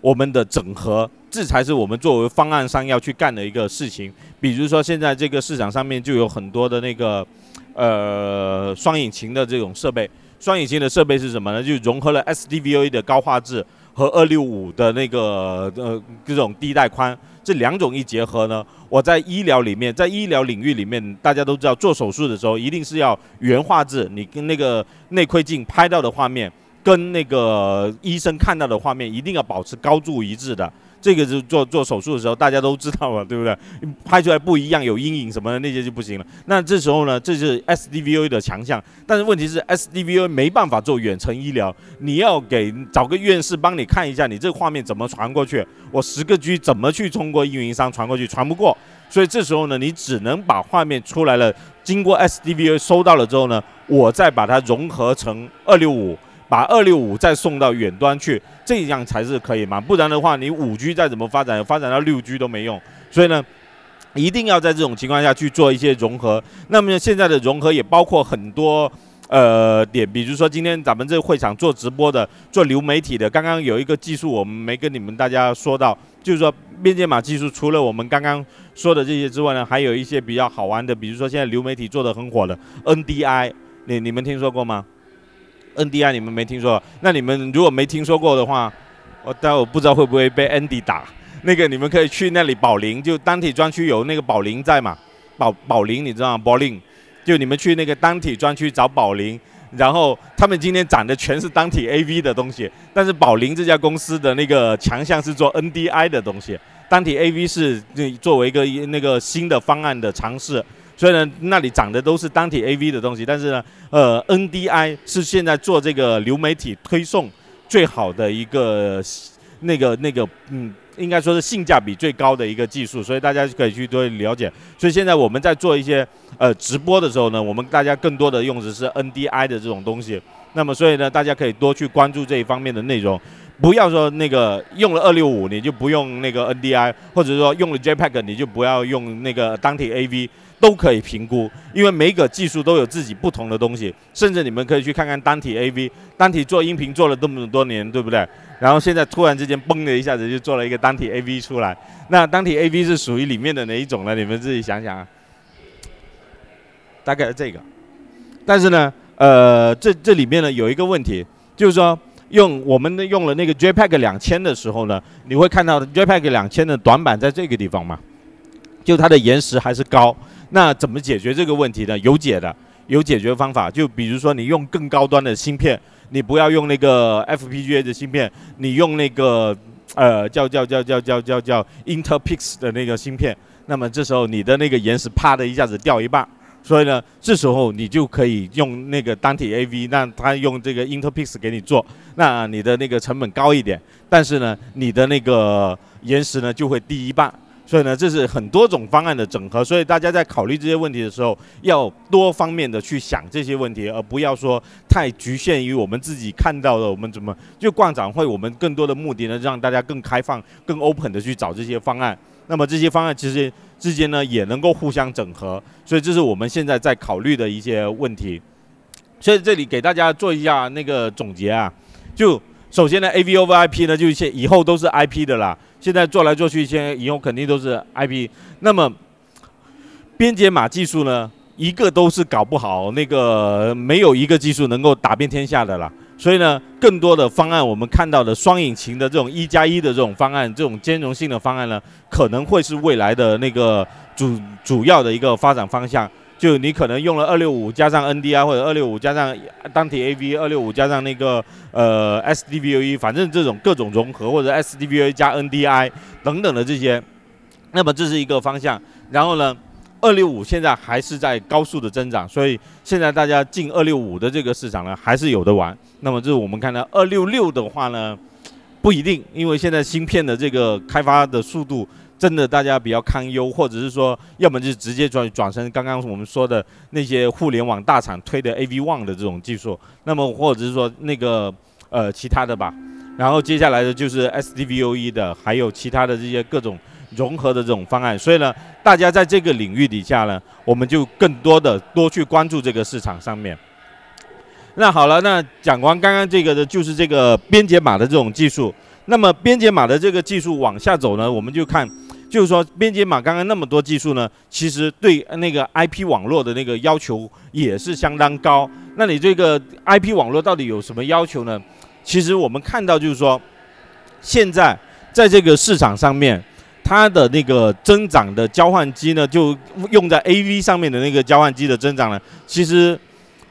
我们的整合，这才是我们作为方案商要去干的一个事情。比如说现在这个市场上面就有很多的那个呃双引擎的这种设备。双引擎的设备是什么呢？就融合了 SDVOE 的高画质和二六五的那个呃这种低带宽，这两种一结合呢，我在医疗里面，在医疗领域里面，大家都知道做手术的时候一定是要原画质，你跟那个内窥镜拍到的画面，跟那个医生看到的画面一定要保持高度一致的。这个是做做手术的时候，大家都知道嘛，对不对？拍出来不一样，有阴影什么的那些就不行了。那这时候呢，这是 SDVO 的强项。但是问题是，SDVO 没办法做远程医疗。你要给找个院士帮你看一下，你这个画面怎么传过去？我十个 G 怎么去通过运营商传过去？传不过。所以这时候呢，你只能把画面出来了，经过 SDVO 收到了之后呢，我再把它融合成二六五。把二六五再送到远端去，这样才是可以嘛？不然的话，你五 G 再怎么发展，发展到六 G 都没用。所以呢，一定要在这种情况下去做一些融合。那么现在的融合也包括很多呃点，比如说今天咱们这个会场做直播的、做流媒体的，刚刚有一个技术我们没跟你们大家说到，就是说边界码技术。除了我们刚刚说的这些之外呢，还有一些比较好玩的，比如说现在流媒体做的很火的 NDI，你你们听说过吗？N D I 你们没听说？那你们如果没听说过的话，我待会不知道会不会被 Andy 打。那个你们可以去那里宝林，就单体专区有那个宝林在嘛？宝宝林你知道吗？宝林，就你们去那个单体专区找宝林，然后他们今天展的全是单体 A V 的东西，但是宝林这家公司的那个强项是做 N D I 的东西，单体 A V 是作为一个那个新的方案的尝试。所以呢，那里长的都是单体 AV 的东西，但是呢，呃，NDI 是现在做这个流媒体推送最好的一个那个那个，嗯，应该说是性价比最高的一个技术，所以大家可以去多了解。所以现在我们在做一些呃直播的时候呢，我们大家更多的用的是 NDI 的这种东西。那么所以呢，大家可以多去关注这一方面的内容，不要说那个用了二六五你就不用那个 NDI，或者说用了 JPEG 你就不要用那个单体 AV。都可以评估，因为每个技术都有自己不同的东西。甚至你们可以去看看单体 AV，单体做音频做了这么多年，对不对？然后现在突然之间嘣的一下子就做了一个单体 AV 出来，那单体 AV 是属于里面的哪一种呢？你们自己想想啊，大概是这个。但是呢，呃，这这里面呢有一个问题，就是说用我们用了那个 JPEG 两千的时候呢，你会看到 JPEG 两千的短板在这个地方吗？就它的延时还是高。那怎么解决这个问题呢？有解的，有解决方法。就比如说，你用更高端的芯片，你不要用那个 FPGA 的芯片，你用那个呃叫叫叫叫叫叫叫 Interpex 的那个芯片。那么这时候你的那个延时啪的一下子掉一半。所以呢，这时候你就可以用那个单体 AV，让他用这个 Interpex 给你做。那你的那个成本高一点，但是呢，你的那个延时呢就会低一半。所以呢，这是很多种方案的整合，所以大家在考虑这些问题的时候，要多方面的去想这些问题，而不要说太局限于我们自己看到的。我们怎么就逛展会？我们更多的目的呢，让大家更开放、更 open 的去找这些方案。那么这些方案其实之间呢，也能够互相整合。所以这是我们现在在考虑的一些问题。所以这里给大家做一下那个总结啊，就首先呢，AVO VIP 呢，就一些以后都是 IP 的啦。现在做来做去，现在以后肯定都是 IP。那么，编解码技术呢，一个都是搞不好，那个没有一个技术能够打遍天下的啦。所以呢，更多的方案，我们看到的双引擎的这种一加一的这种方案，这种兼容性的方案呢，可能会是未来的那个主主要的一个发展方向。就你可能用了二六五加上 NDI 或者二六五加上单体 AV 二六五加上那个呃 SDVOE，反正这种各种融合或者 s d v o 加 NDI 等等的这些，那么这是一个方向。然后呢，二六五现在还是在高速的增长，所以现在大家进二六五的这个市场呢还是有的玩。那么这是我们看到二六六的话呢不一定，因为现在芯片的这个开发的速度。真的，大家比较堪忧，或者是说，要么就是直接转转身。刚刚我们说的那些互联网大厂推的 a v One 的这种技术，那么或者是说那个呃其他的吧。然后接下来的就是 s d v o e 的，还有其他的这些各种融合的这种方案。所以呢，大家在这个领域底下呢，我们就更多的多去关注这个市场上面。那好了，那讲完刚刚这个的，就是这个编解码的这种技术。那么编解码的这个技术往下走呢，我们就看。就是说，编解码刚刚那么多技术呢，其实对那个 IP 网络的那个要求也是相当高。那你这个 IP 网络到底有什么要求呢？其实我们看到就是说，现在在这个市场上面，它的那个增长的交换机呢，就用在 AV 上面的那个交换机的增长呢，其实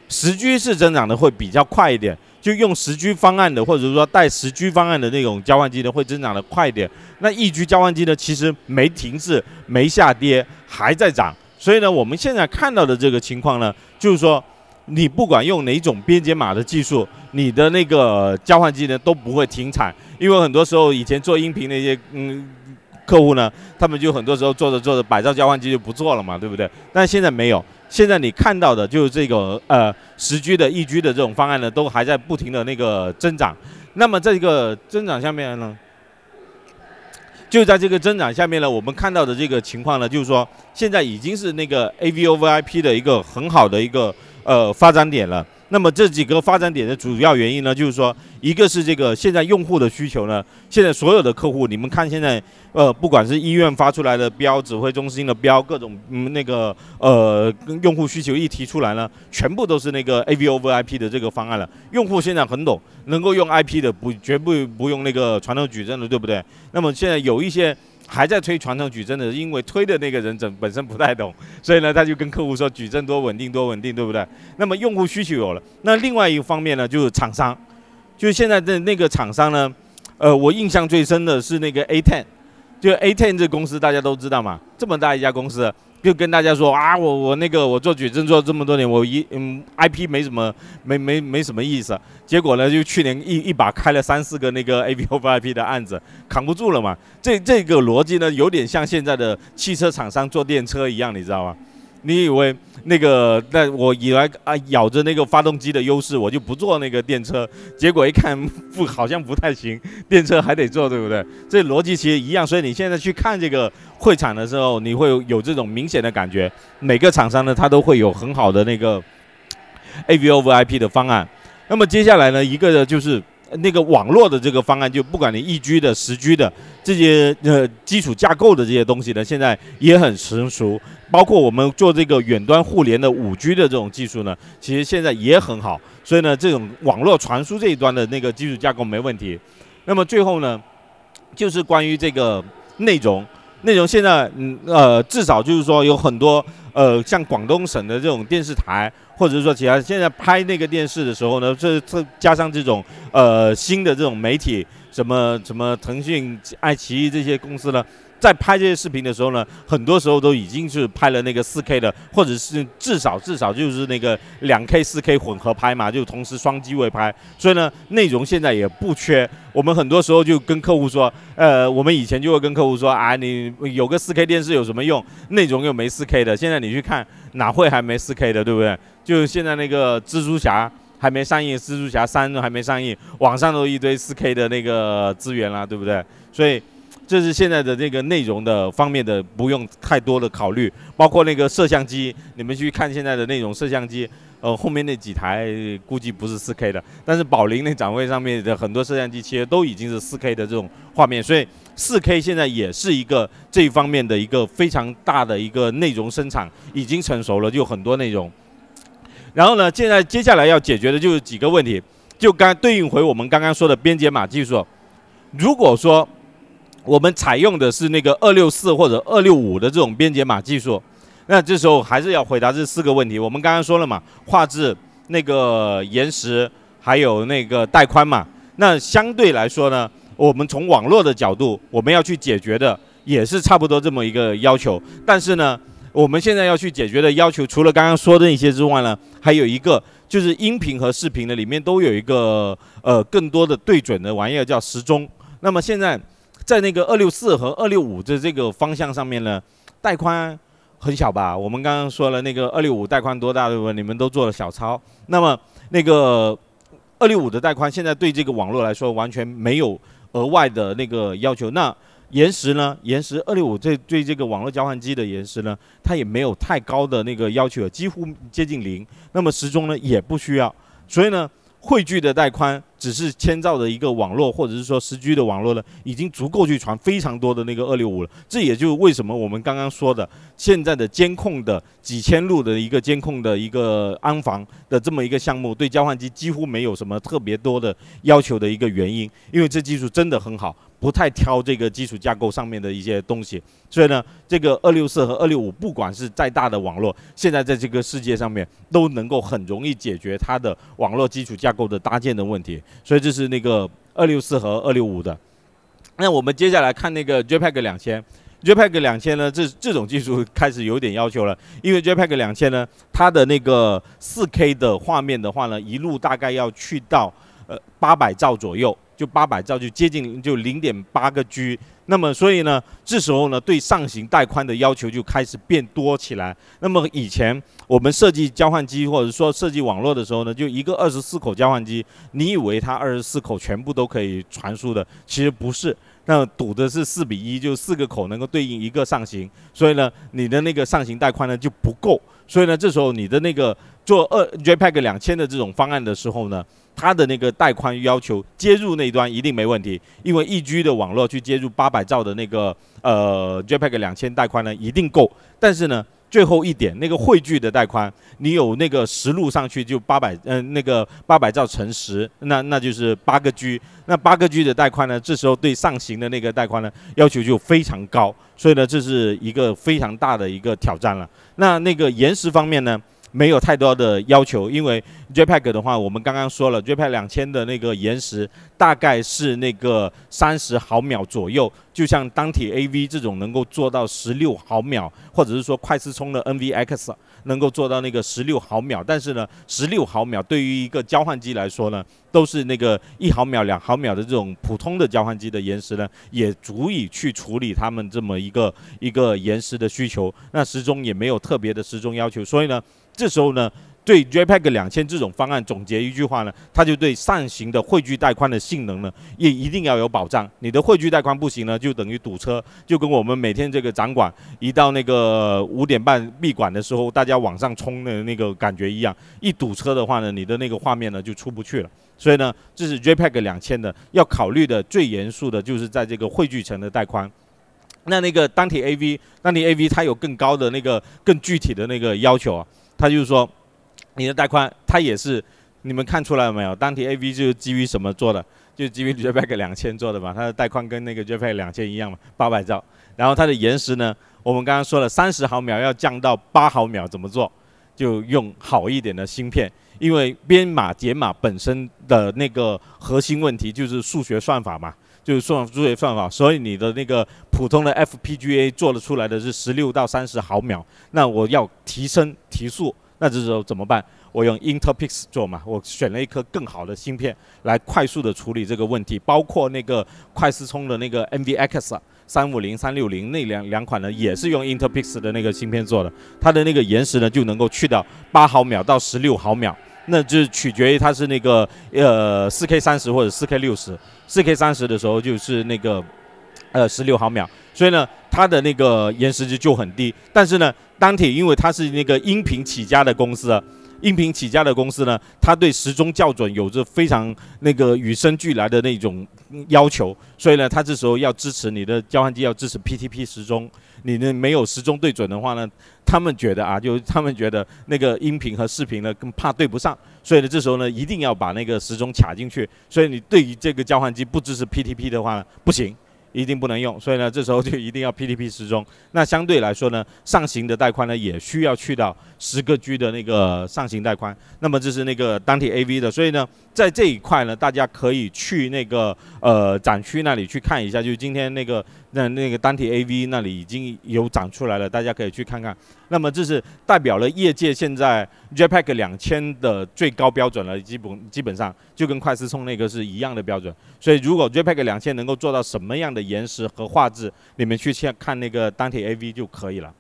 十 G 式增长的会比较快一点。就用十居方案的，或者说带十居方案的那种交换机呢，会增长的快一点。那一居交换机呢，其实没停滞，没下跌，还在涨。所以呢，我们现在看到的这个情况呢，就是说，你不管用哪种编解码的技术，你的那个交换机呢都不会停产，因为很多时候以前做音频那些嗯客户呢，他们就很多时候做着做着百兆交换机就不做了嘛，对不对？但现在没有，现在你看到的就是这个呃。十 G 的、一 G 的这种方案呢，都还在不停的那个增长。那么这个增长下面呢，就在这个增长下面呢，我们看到的这个情况呢，就是说现在已经是那个 AVO VIP 的一个很好的一个呃发展点了。那么这几个发展点的主要原因呢，就是说，一个是这个现在用户的需求呢，现在所有的客户，你们看现在，呃，不管是医院发出来的标，指挥中心的标，各种嗯那个呃用户需求一提出来呢，全部都是那个 A V O V I P 的这个方案了。用户现在很懂，能够用 I P 的不绝不不用那个传统矩阵的，对不对？那么现在有一些。还在推传统矩阵的，因为推的那个人整本身不太懂，所以呢，他就跟客户说矩阵多稳定多稳定，对不对？那么用户需求有了，那另外一个方面呢，就是厂商，就是现在的那个厂商呢，呃，我印象最深的是那个 a Ten，就 a Ten 这公司大家都知道嘛，这么大一家公司。就跟大家说啊，我我那个我做举证做这么多年，我一嗯 I P 没什么没没没什么意思，结果呢，就去年一一把开了三四个那个 A B O V I P 的案子，扛不住了嘛。这这个逻辑呢，有点像现在的汽车厂商做电车一样，你知道吗？你以为那个那我以为啊咬着那个发动机的优势，我就不坐那个电车。结果一看不好像不太行，电车还得坐，对不对？这逻辑其实一样。所以你现在去看这个会场的时候，你会有这种明显的感觉。每个厂商呢，他都会有很好的那个 A V O V I P 的方案。那么接下来呢，一个就是。那个网络的这个方案，就不管你一居的、十居的这些呃基础架构的这些东西呢，现在也很成熟。包括我们做这个远端互联的五 G 的这种技术呢，其实现在也很好。所以呢，这种网络传输这一端的那个基础架构没问题。那么最后呢，就是关于这个内容。内容现在，嗯呃，至少就是说有很多，呃，像广东省的这种电视台，或者是说其他现在拍那个电视的时候呢，这这加上这种，呃，新的这种媒体。什么什么腾讯、爱奇艺这些公司呢，在拍这些视频的时候呢，很多时候都已经是拍了那个四 K 的，或者是至少至少就是那个两 K、四 K 混合拍嘛，就同时双机位拍。所以呢，内容现在也不缺。我们很多时候就跟客户说，呃，我们以前就会跟客户说啊，你有个四 K 电视有什么用？内容又没四 K 的，现在你去看哪会还没四 K 的，对不对？就现在那个蜘蛛侠。还没上映，《蜘蛛侠三》都还没上映，网上都一堆 4K 的那个资源啦，对不对？所以这是现在的那个内容的方面的，不用太多的考虑。包括那个摄像机，你们去看现在的内容，摄像机，呃，后面那几台估计不是 4K 的，但是宝林那展会上面的很多摄像机其实都已经是 4K 的这种画面，所以 4K 现在也是一个这一方面的一个非常大的一个内容生产已经成熟了，就很多内容。然后呢，现在接下来要解决的就是几个问题，就刚对应回我们刚刚说的编解码技术。如果说我们采用的是那个二六四或者二六五的这种编解码技术，那这时候还是要回答这四个问题。我们刚刚说了嘛，画质、那个延时，还有那个带宽嘛。那相对来说呢，我们从网络的角度，我们要去解决的也是差不多这么一个要求。但是呢。我们现在要去解决的要求，除了刚刚说的那些之外呢，还有一个就是音频和视频的里面都有一个呃更多的对准的玩意儿叫时钟。那么现在在那个二六四和二六五的这个方向上面呢，带宽很小吧？我们刚刚说了那个二六五带宽多大对不对？你们都做了小抄。那么那个二六五的带宽现在对这个网络来说完全没有额外的那个要求。那延时呢？延时二六五，这对，这个网络交换机的延时呢，它也没有太高的那个要求，几乎接近零。那么时钟呢，也不需要。所以呢，汇聚的带宽。只是千兆的一个网络，或者是说十 G 的网络呢，已经足够去传非常多的那个二六五了。这也就为什么我们刚刚说的，现在的监控的几千路的一个监控的一个安防的这么一个项目，对交换机几乎没有什么特别多的要求的一个原因。因为这技术真的很好，不太挑这个基础架构上面的一些东西。所以呢，这个二六四和二六五，不管是再大的网络，现在在这个世界上面都能够很容易解决它的网络基础架构的搭建的问题。所以这是那个二六四和二六五的，那我们接下来看那个 JPEG 两千，JPEG 两千呢，这这种技术开始有点要求了，因为 JPEG 两千呢，它的那个四 K 的画面的话呢，一路大概要去到呃八百兆左右，就八百兆就接近就零点八个 G。那么，所以呢，这时候呢，对上行带宽的要求就开始变多起来。那么以前我们设计交换机或者说设计网络的时候呢，就一个二十四口交换机，你以为它二十四口全部都可以传输的，其实不是。那堵的是四比一，就四个口能够对应一个上行，所以呢，你的那个上行带宽呢就不够。所以呢，这时候你的那个做二 J-PACK 两千的这种方案的时候呢。它的那个带宽要求接入那一端一定没问题，因为一 G 的网络去接入八百兆的那个呃 Jpeg 两千带宽呢一定够。但是呢，最后一点那个汇聚的带宽，你有那个十路上去就八百嗯那个八百兆乘十，那那就是八个 G。那八个 G 的带宽呢，这时候对上行的那个带宽呢要求就非常高，所以呢这是一个非常大的一个挑战了。那那个延时方面呢？没有太多的要求，因为 Jpack 的话，我们刚刚说了，Jpack 两千的那个延时大概是那个三十毫秒左右。就像单体 AV 这种能够做到十六毫秒，或者是说快速充的 NVX 能够做到那个十六毫秒。但是呢，十六毫秒对于一个交换机来说呢，都是那个一毫秒、两毫秒的这种普通的交换机的延时呢，也足以去处理他们这么一个一个延时的需求。那时钟也没有特别的时钟要求，所以呢。这时候呢，对 Jpeg 两千这种方案总结一句话呢，它就对扇形的汇聚带宽的性能呢，也一定要有保障。你的汇聚带宽不行呢，就等于堵车，就跟我们每天这个展馆一到那个五点半闭馆的时候，大家往上冲的那个感觉一样。一堵车的话呢，你的那个画面呢就出不去了。所以呢，这是 Jpeg 两千的要考虑的最严肃的就是在这个汇聚层的带宽。那那个单体 AV，那你 AV 它有更高的那个更具体的那个要求啊？他就是说，你的带宽，它也是，你们看出来了没有？单体 AV 就是基于什么做的？就基于 j e p e g 两千做的嘛，它的带宽跟那个 j e p e g 两千一样嘛，八百兆。然后它的延时呢，我们刚刚说了三十毫秒要降到八毫秒，怎么做？就用好一点的芯片，因为编码解码本身的那个核心问题就是数学算法嘛。就是算数学算法，所以你的那个普通的 FPGA 做的出来的是十六到三十毫秒。那我要提升提速，那这时候怎么办？我用 i n t e r p i x 做嘛，我选了一颗更好的芯片来快速的处理这个问题。包括那个快视聪的那个 NVX 三五零、三六零那两两款呢，也是用 i n t e r p i x 的那个芯片做的，它的那个延时呢就能够去掉八毫秒到十六毫秒。那就取决于它是那个呃，4K30 或者 4K60，4K30 的时候就是那个呃16毫秒，所以呢，它的那个延时值就很低。但是呢，单体因为它是那个音频起家的公司，音频起家的公司呢，它对时钟校准有着非常那个与生俱来的那种。要求，所以呢，他这时候要支持你的交换机要支持 PTP 时钟，你呢没有时钟对准的话呢，他们觉得啊，就他们觉得那个音频和视频呢更怕对不上，所以呢这时候呢一定要把那个时钟卡进去，所以你对于这个交换机不支持 PTP 的话呢，不行。一定不能用，所以呢，这时候就 一定要 PTP 时中。那相对来说呢，上行的带宽呢也需要去到十个 G 的那个上行带宽。那么这是那个单体 AV 的，所以呢，在这一块呢，大家可以去那个呃展区那里去看一下，就是今天那个。那那个单体 AV 那里已经有长出来了，大家可以去看看。那么这是代表了业界现在 j p e g 两千的最高标准了，基本基本上就跟快四聪那个是一样的标准。所以如果 j p e g 两千能够做到什么样的延时和画质，你们去看那个单体 AV 就可以了。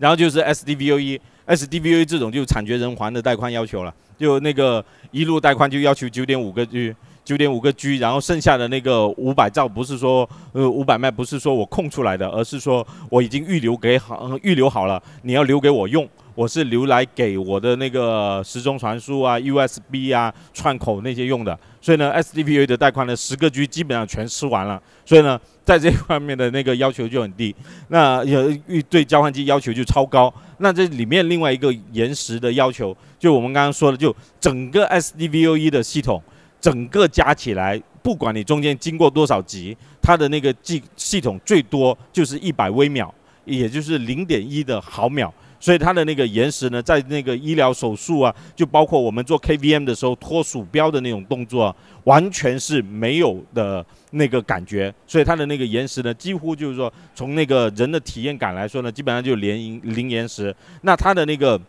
然后就是 SDVOE、SDVOE 这种就惨绝人寰的带宽要求了，就那个一路带宽就要求九点五个 G。九点五个 G，然后剩下的那个五百兆不是说呃五百迈不是说我空出来的，而是说我已经预留给好预留好了，你要留给我用，我是留来给我的那个时钟传输啊、USB 啊、串口那些用的。所以呢 s d v o 的带宽呢十个 G 基本上全吃完了。所以呢，在这方面的那个要求就很低，那也对交换机要求就超高。那这里面另外一个延时的要求，就我们刚刚说的，就整个 SDVOE 的系统。整个加起来，不管你中间经过多少级，它的那个系系统最多就是一百微秒，也就是零点一的毫秒，所以它的那个延时呢，在那个医疗手术啊，就包括我们做 KVM 的时候拖鼠标的那种动作，完全是没有的那个感觉，所以它的那个延时呢，几乎就是说从那个人的体验感来说呢，基本上就零零延时。那它的那个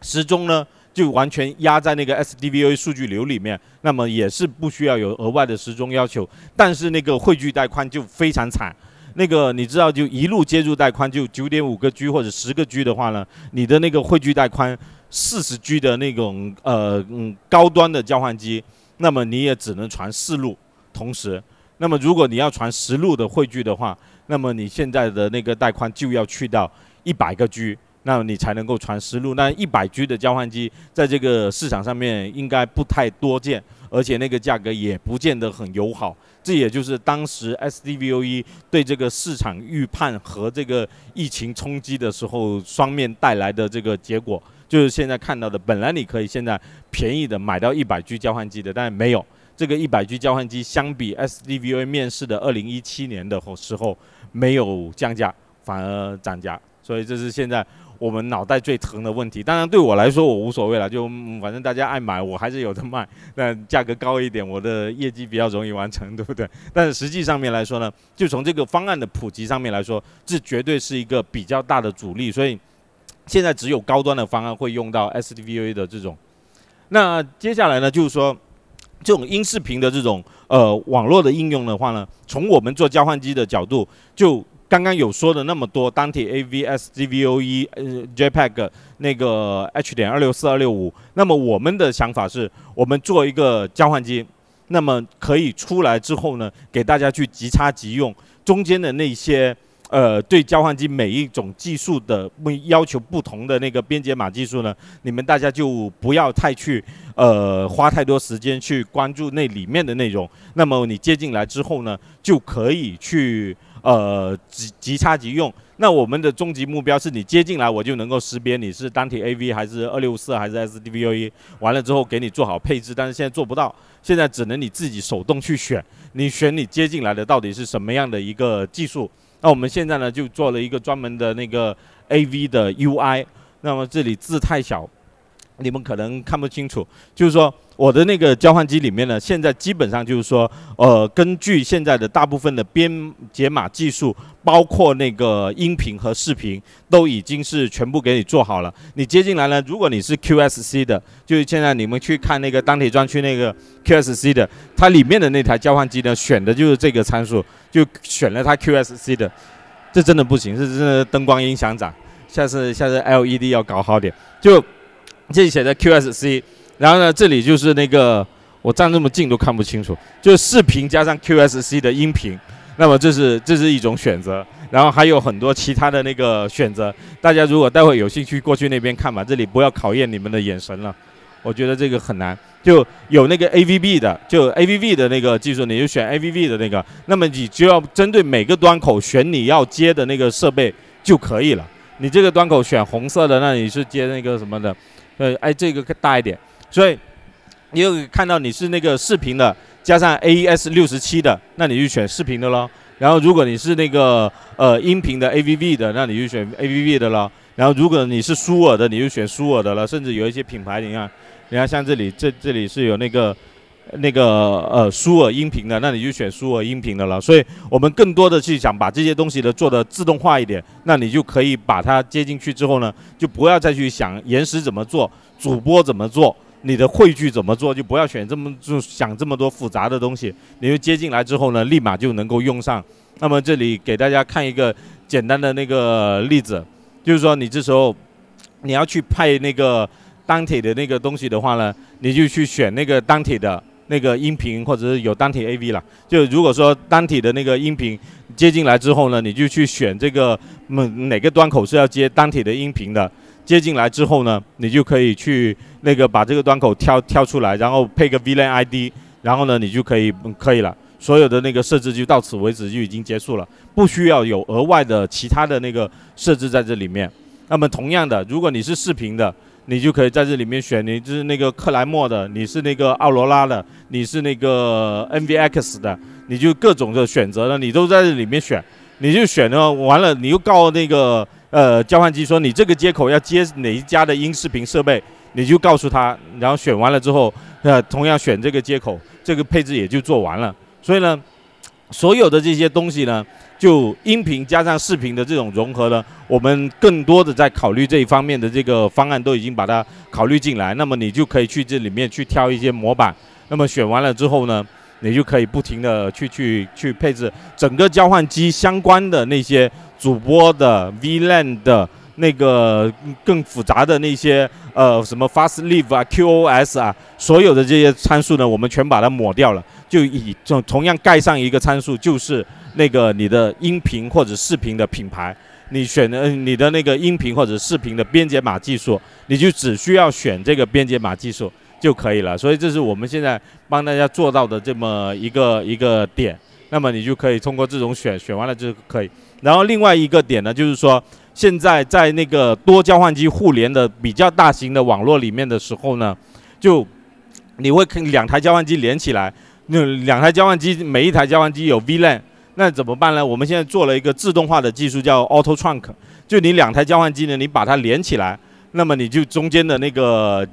时钟呢？就完全压在那个 SDVA 数据流里面，那么也是不需要有额外的时钟要求，但是那个汇聚带宽就非常惨。那个你知道，就一路接入带宽就九点五个 G 或者十个 G 的话呢，你的那个汇聚带宽四十 G 的那种呃嗯高端的交换机，那么你也只能传四路同时。那么如果你要传十路的汇聚的话，那么你现在的那个带宽就要去到一百个 G。那你才能够传思路。那一百 G 的交换机在这个市场上面应该不太多见，而且那个价格也不见得很友好。这也就是当时 SDVOE 对这个市场预判和这个疫情冲击的时候双面带来的这个结果，就是现在看到的。本来你可以现在便宜的买到一百 G 交换机的，但是没有。这个一百 G 交换机相比 SDVOE 面试的二零一七年的时候没有降价，反而涨价。所以这是现在。我们脑袋最疼的问题，当然对我来说我无所谓了，就反正大家爱买，我还是有的卖，那价格高一点，我的业绩比较容易完成，对不对？但是实际上面来说呢，就从这个方案的普及上面来说，这绝对是一个比较大的阻力，所以现在只有高端的方案会用到 s d v a 的这种。那接下来呢，就是说这种音视频的这种呃网络的应用的话呢，从我们做交换机的角度就。刚刚有说的那么多，单体 AVS、z v o e JPEG，那个 H 点二六四二六五。那么我们的想法是，我们做一个交换机，那么可以出来之后呢，给大家去即插即用。中间的那些，呃，对交换机每一种技术的，要求不同的那个编解码技术呢，你们大家就不要太去，呃，花太多时间去关注那里面的内容。那么你接进来之后呢，就可以去。呃，即即插即用。那我们的终极目标是你接进来我就能够识别你是单体 AV 还是二六四还是 SDVOE，完了之后给你做好配置。但是现在做不到，现在只能你自己手动去选。你选你接进来的到底是什么样的一个技术？那我们现在呢就做了一个专门的那个 AV 的 UI。那么这里字太小。你们可能看不清楚，就是说我的那个交换机里面呢，现在基本上就是说，呃，根据现在的大部分的编解码技术，包括那个音频和视频，都已经是全部给你做好了。你接进来呢，如果你是 QSC 的，就是现在你们去看那个钢铁专区那个 QSC 的，它里面的那台交换机呢，选的就是这个参数，就选了它 QSC 的，这真的不行，这的灯光音响展，下次下次 LED 要搞好点，就。这里写的 QSC，然后呢，这里就是那个我站这么近都看不清楚，就是视频加上 QSC 的音频，那么这是这是一种选择，然后还有很多其他的那个选择，大家如果待会有兴趣过去那边看嘛，这里不要考验你们的眼神了，我觉得这个很难，就有那个 AVB 的，就 AVB 的那个技术，你就选 AVB 的那个，那么你就要针对每个端口选你要接的那个设备就可以了，你这个端口选红色的，那你是接那个什么的。对，哎，这个大一点，所以你看到你是那个视频的，加上 AES 六十七的，那你就选视频的咯。然后如果你是那个呃音频的 a v v 的，那你就选 a v v 的咯。然后如果你是舒尔的，你就选舒尔的了。甚至有一些品牌，你看，你看像这里，这这里是有那个。那个呃，舒尔音频的，那你就选舒尔音频的了。所以我们更多的去想把这些东西呢做的自动化一点，那你就可以把它接进去之后呢，就不要再去想延时怎么做，主播怎么做，你的汇聚怎么做，就不要选这么就想这么多复杂的东西。你就接进来之后呢，立马就能够用上。那么这里给大家看一个简单的那个例子，就是说你这时候你要去派那个单体的那个东西的话呢，你就去选那个单体的。那个音频或者是有单体 AV 了，就如果说单体的那个音频接进来之后呢，你就去选这个嗯哪个端口是要接单体的音频的，接进来之后呢，你就可以去那个把这个端口挑挑出来，然后配个 VLAN ID，然后呢你就可以可以了，所有的那个设置就到此为止就已经结束了，不需要有额外的其他的那个设置在这里面。那么同样的，如果你是视频的。你就可以在这里面选，你就是那个克莱默的，你是那个奥罗拉的，你是那个 N V X 的，你就各种的选择了，你都在这里面选，你就选了，完了，你又告那个呃交换机说你这个接口要接哪一家的音视频设备，你就告诉他，然后选完了之后，呃，同样选这个接口，这个配置也就做完了。所以呢，所有的这些东西呢。就音频加上视频的这种融合呢，我们更多的在考虑这一方面的这个方案，都已经把它考虑进来。那么你就可以去这里面去挑一些模板。那么选完了之后呢，你就可以不停的去去去配置整个交换机相关的那些主播的 VLAN 的那个更复杂的那些呃什么 Fast l i v e 啊、QoS 啊，所有的这些参数呢，我们全把它抹掉了。就以同同样盖上一个参数，就是那个你的音频或者视频的品牌，你选的你的那个音频或者视频的编解码技术，你就只需要选这个编解码技术就可以了。所以这是我们现在帮大家做到的这么一个一个点。那么你就可以通过这种选选完了就可以。然后另外一个点呢，就是说现在在那个多交换机互联的比较大型的网络里面的时候呢，就你会看两台交换机连起来。那两台交换机，每一台交换机有 VLAN，那怎么办呢？我们现在做了一个自动化的技术，叫 Auto Trunk。就你两台交换机呢，你把它连起来，那么你就中间的那个，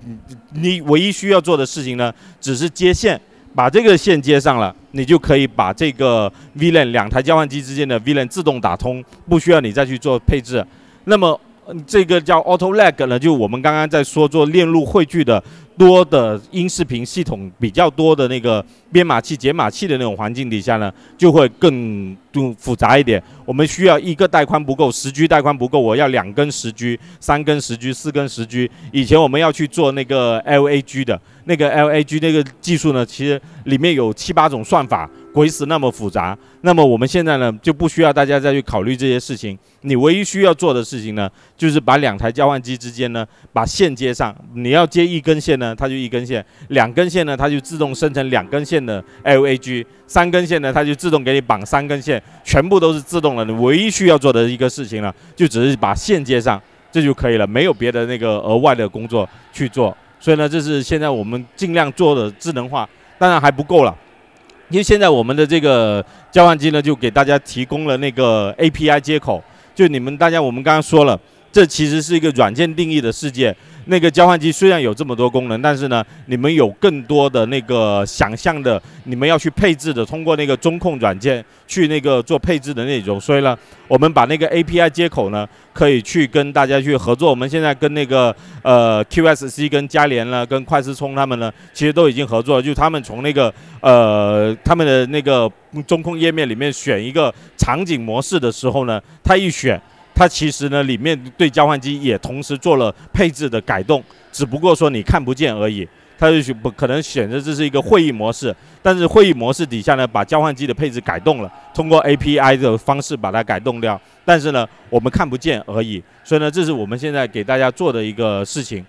你唯一需要做的事情呢，只是接线，把这个线接上了，你就可以把这个 VLAN 两台交换机之间的 VLAN 自动打通，不需要你再去做配置。那么。这个叫 auto lag 呢，就我们刚刚在说做链路汇聚的多的音视频系统比较多的那个编码器解码器的那种环境底下呢，就会更就复杂一点。我们需要一个带宽不够，十 G 带宽不够，我要两根十 G、三根十 G、四根十 G。以前我们要去做那个 L A G 的那个 L A G 那个技术呢，其实里面有七八种算法。鬼死那么复杂，那么我们现在呢就不需要大家再去考虑这些事情。你唯一需要做的事情呢，就是把两台交换机之间呢把线接上。你要接一根线呢，它就一根线；两根线呢，它就自动生成两根线的 LAG；三根线呢，它就自动给你绑三根线，全部都是自动的。你唯一需要做的一个事情了，就只是把线接上，这就可以了，没有别的那个额外的工作去做。所以呢，这是现在我们尽量做的智能化，当然还不够了。因为现在我们的这个交换机呢，就给大家提供了那个 API 接口，就你们大家，我们刚刚说了，这其实是一个软件定义的世界。那个交换机虽然有这么多功能，但是呢，你们有更多的那个想象的，你们要去配置的，通过那个中控软件去那个做配置的那种。所以呢，我们把那个 API 接口呢，可以去跟大家去合作。我们现在跟那个呃 QSC、跟嘉联呢、跟快思聪他们呢，其实都已经合作了。就他们从那个呃他们的那个中控页面里面选一个场景模式的时候呢，他一选。它其实呢，里面对交换机也同时做了配置的改动，只不过说你看不见而已。它就可能选择这是一个会议模式，但是会议模式底下呢，把交换机的配置改动了，通过 API 的方式把它改动掉。但是呢，我们看不见而已。所以呢，这是我们现在给大家做的一个事情。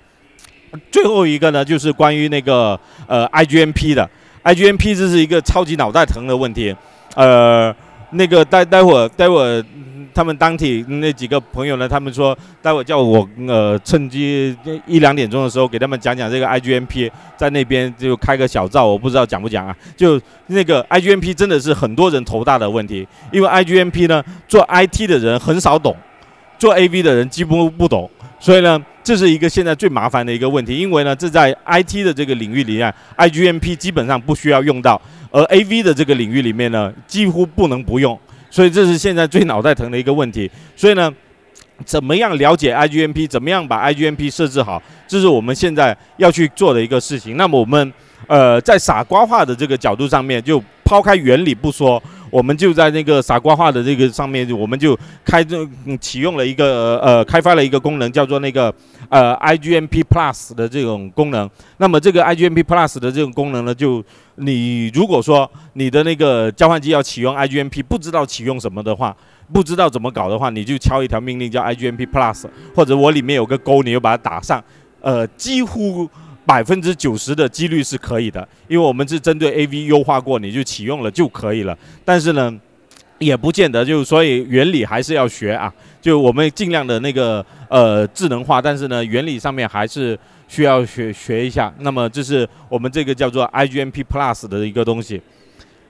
最后一个呢，就是关于那个呃 IGMP 的，IGMP 这是一个超级脑袋疼的问题，呃。那个待待会儿待会儿，他们当体那几个朋友呢？他们说待会儿叫我呃趁机一两点钟的时候给他们讲讲这个 IGMP，在那边就开个小灶，我不知道讲不讲啊？就那个 IGMP 真的是很多人头大的问题，因为 IGMP 呢，做 IT 的人很少懂。做 AV 的人几乎不懂，所以呢，这是一个现在最麻烦的一个问题，因为呢，这在 IT 的这个领域里啊，IGMP 基本上不需要用到，而 AV 的这个领域里面呢，几乎不能不用，所以这是现在最脑袋疼的一个问题。所以呢，怎么样了解 IGMP，怎么样把 IGMP 设置好，这是我们现在要去做的一个事情。那么我们，呃，在傻瓜化的这个角度上面，就抛开原理不说。我们就在那个傻瓜化的这个上面，我们就开这启用了一个呃开发了一个功能，叫做那个呃 IGMP Plus 的这种功能。那么这个 IGMP Plus 的这种功能呢，就你如果说你的那个交换机要启用 IGMP，不知道启用什么的话，不知道怎么搞的话，你就敲一条命令叫 IGMP Plus，或者我里面有个勾，你就把它打上。呃，几乎。百分之九十的几率是可以的，因为我们是针对 AV 优化过，你就启用了就可以了。但是呢，也不见得就，所以原理还是要学啊。就我们尽量的那个呃智能化，但是呢，原理上面还是需要学学一下。那么这是我们这个叫做 IGMP Plus 的一个东西。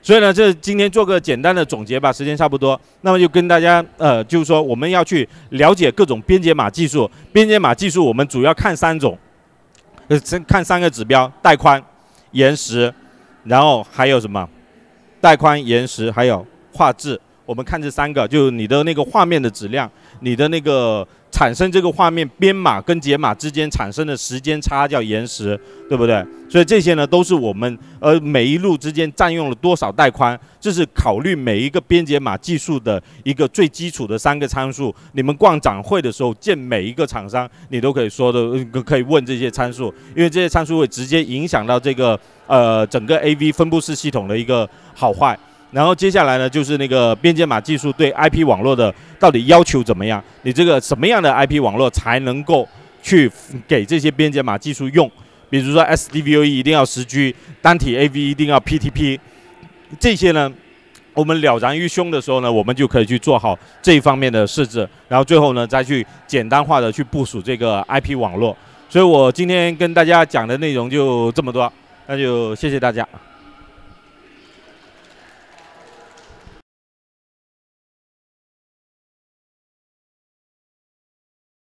所以呢，这今天做个简单的总结吧，时间差不多。那么就跟大家呃，就是说我们要去了解各种编解码技术，编解码技术我们主要看三种。呃，看三个指标：带宽、延时，然后还有什么？带宽、延时，还有画质。我们看这三个，就你的那个画面的质量，你的那个。产生这个画面编码跟解码之间产生的时间差叫延时，对不对？所以这些呢都是我们呃每一路之间占用了多少带宽，这是考虑每一个编解码技术的一个最基础的三个参数。你们逛展会的时候见每一个厂商，你都可以说的可以问这些参数，因为这些参数会直接影响到这个呃整个 AV 分布式系统的一个好坏。然后接下来呢，就是那个编解码技术对 IP 网络的到底要求怎么样？你这个什么样的 IP 网络才能够去给这些编解码技术用？比如说 SDVOE 一定要十 G 单体 AV 一定要 PTP，这些呢，我们了然于胸的时候呢，我们就可以去做好这一方面的设置，然后最后呢，再去简单化的去部署这个 IP 网络。所以我今天跟大家讲的内容就这么多，那就谢谢大家。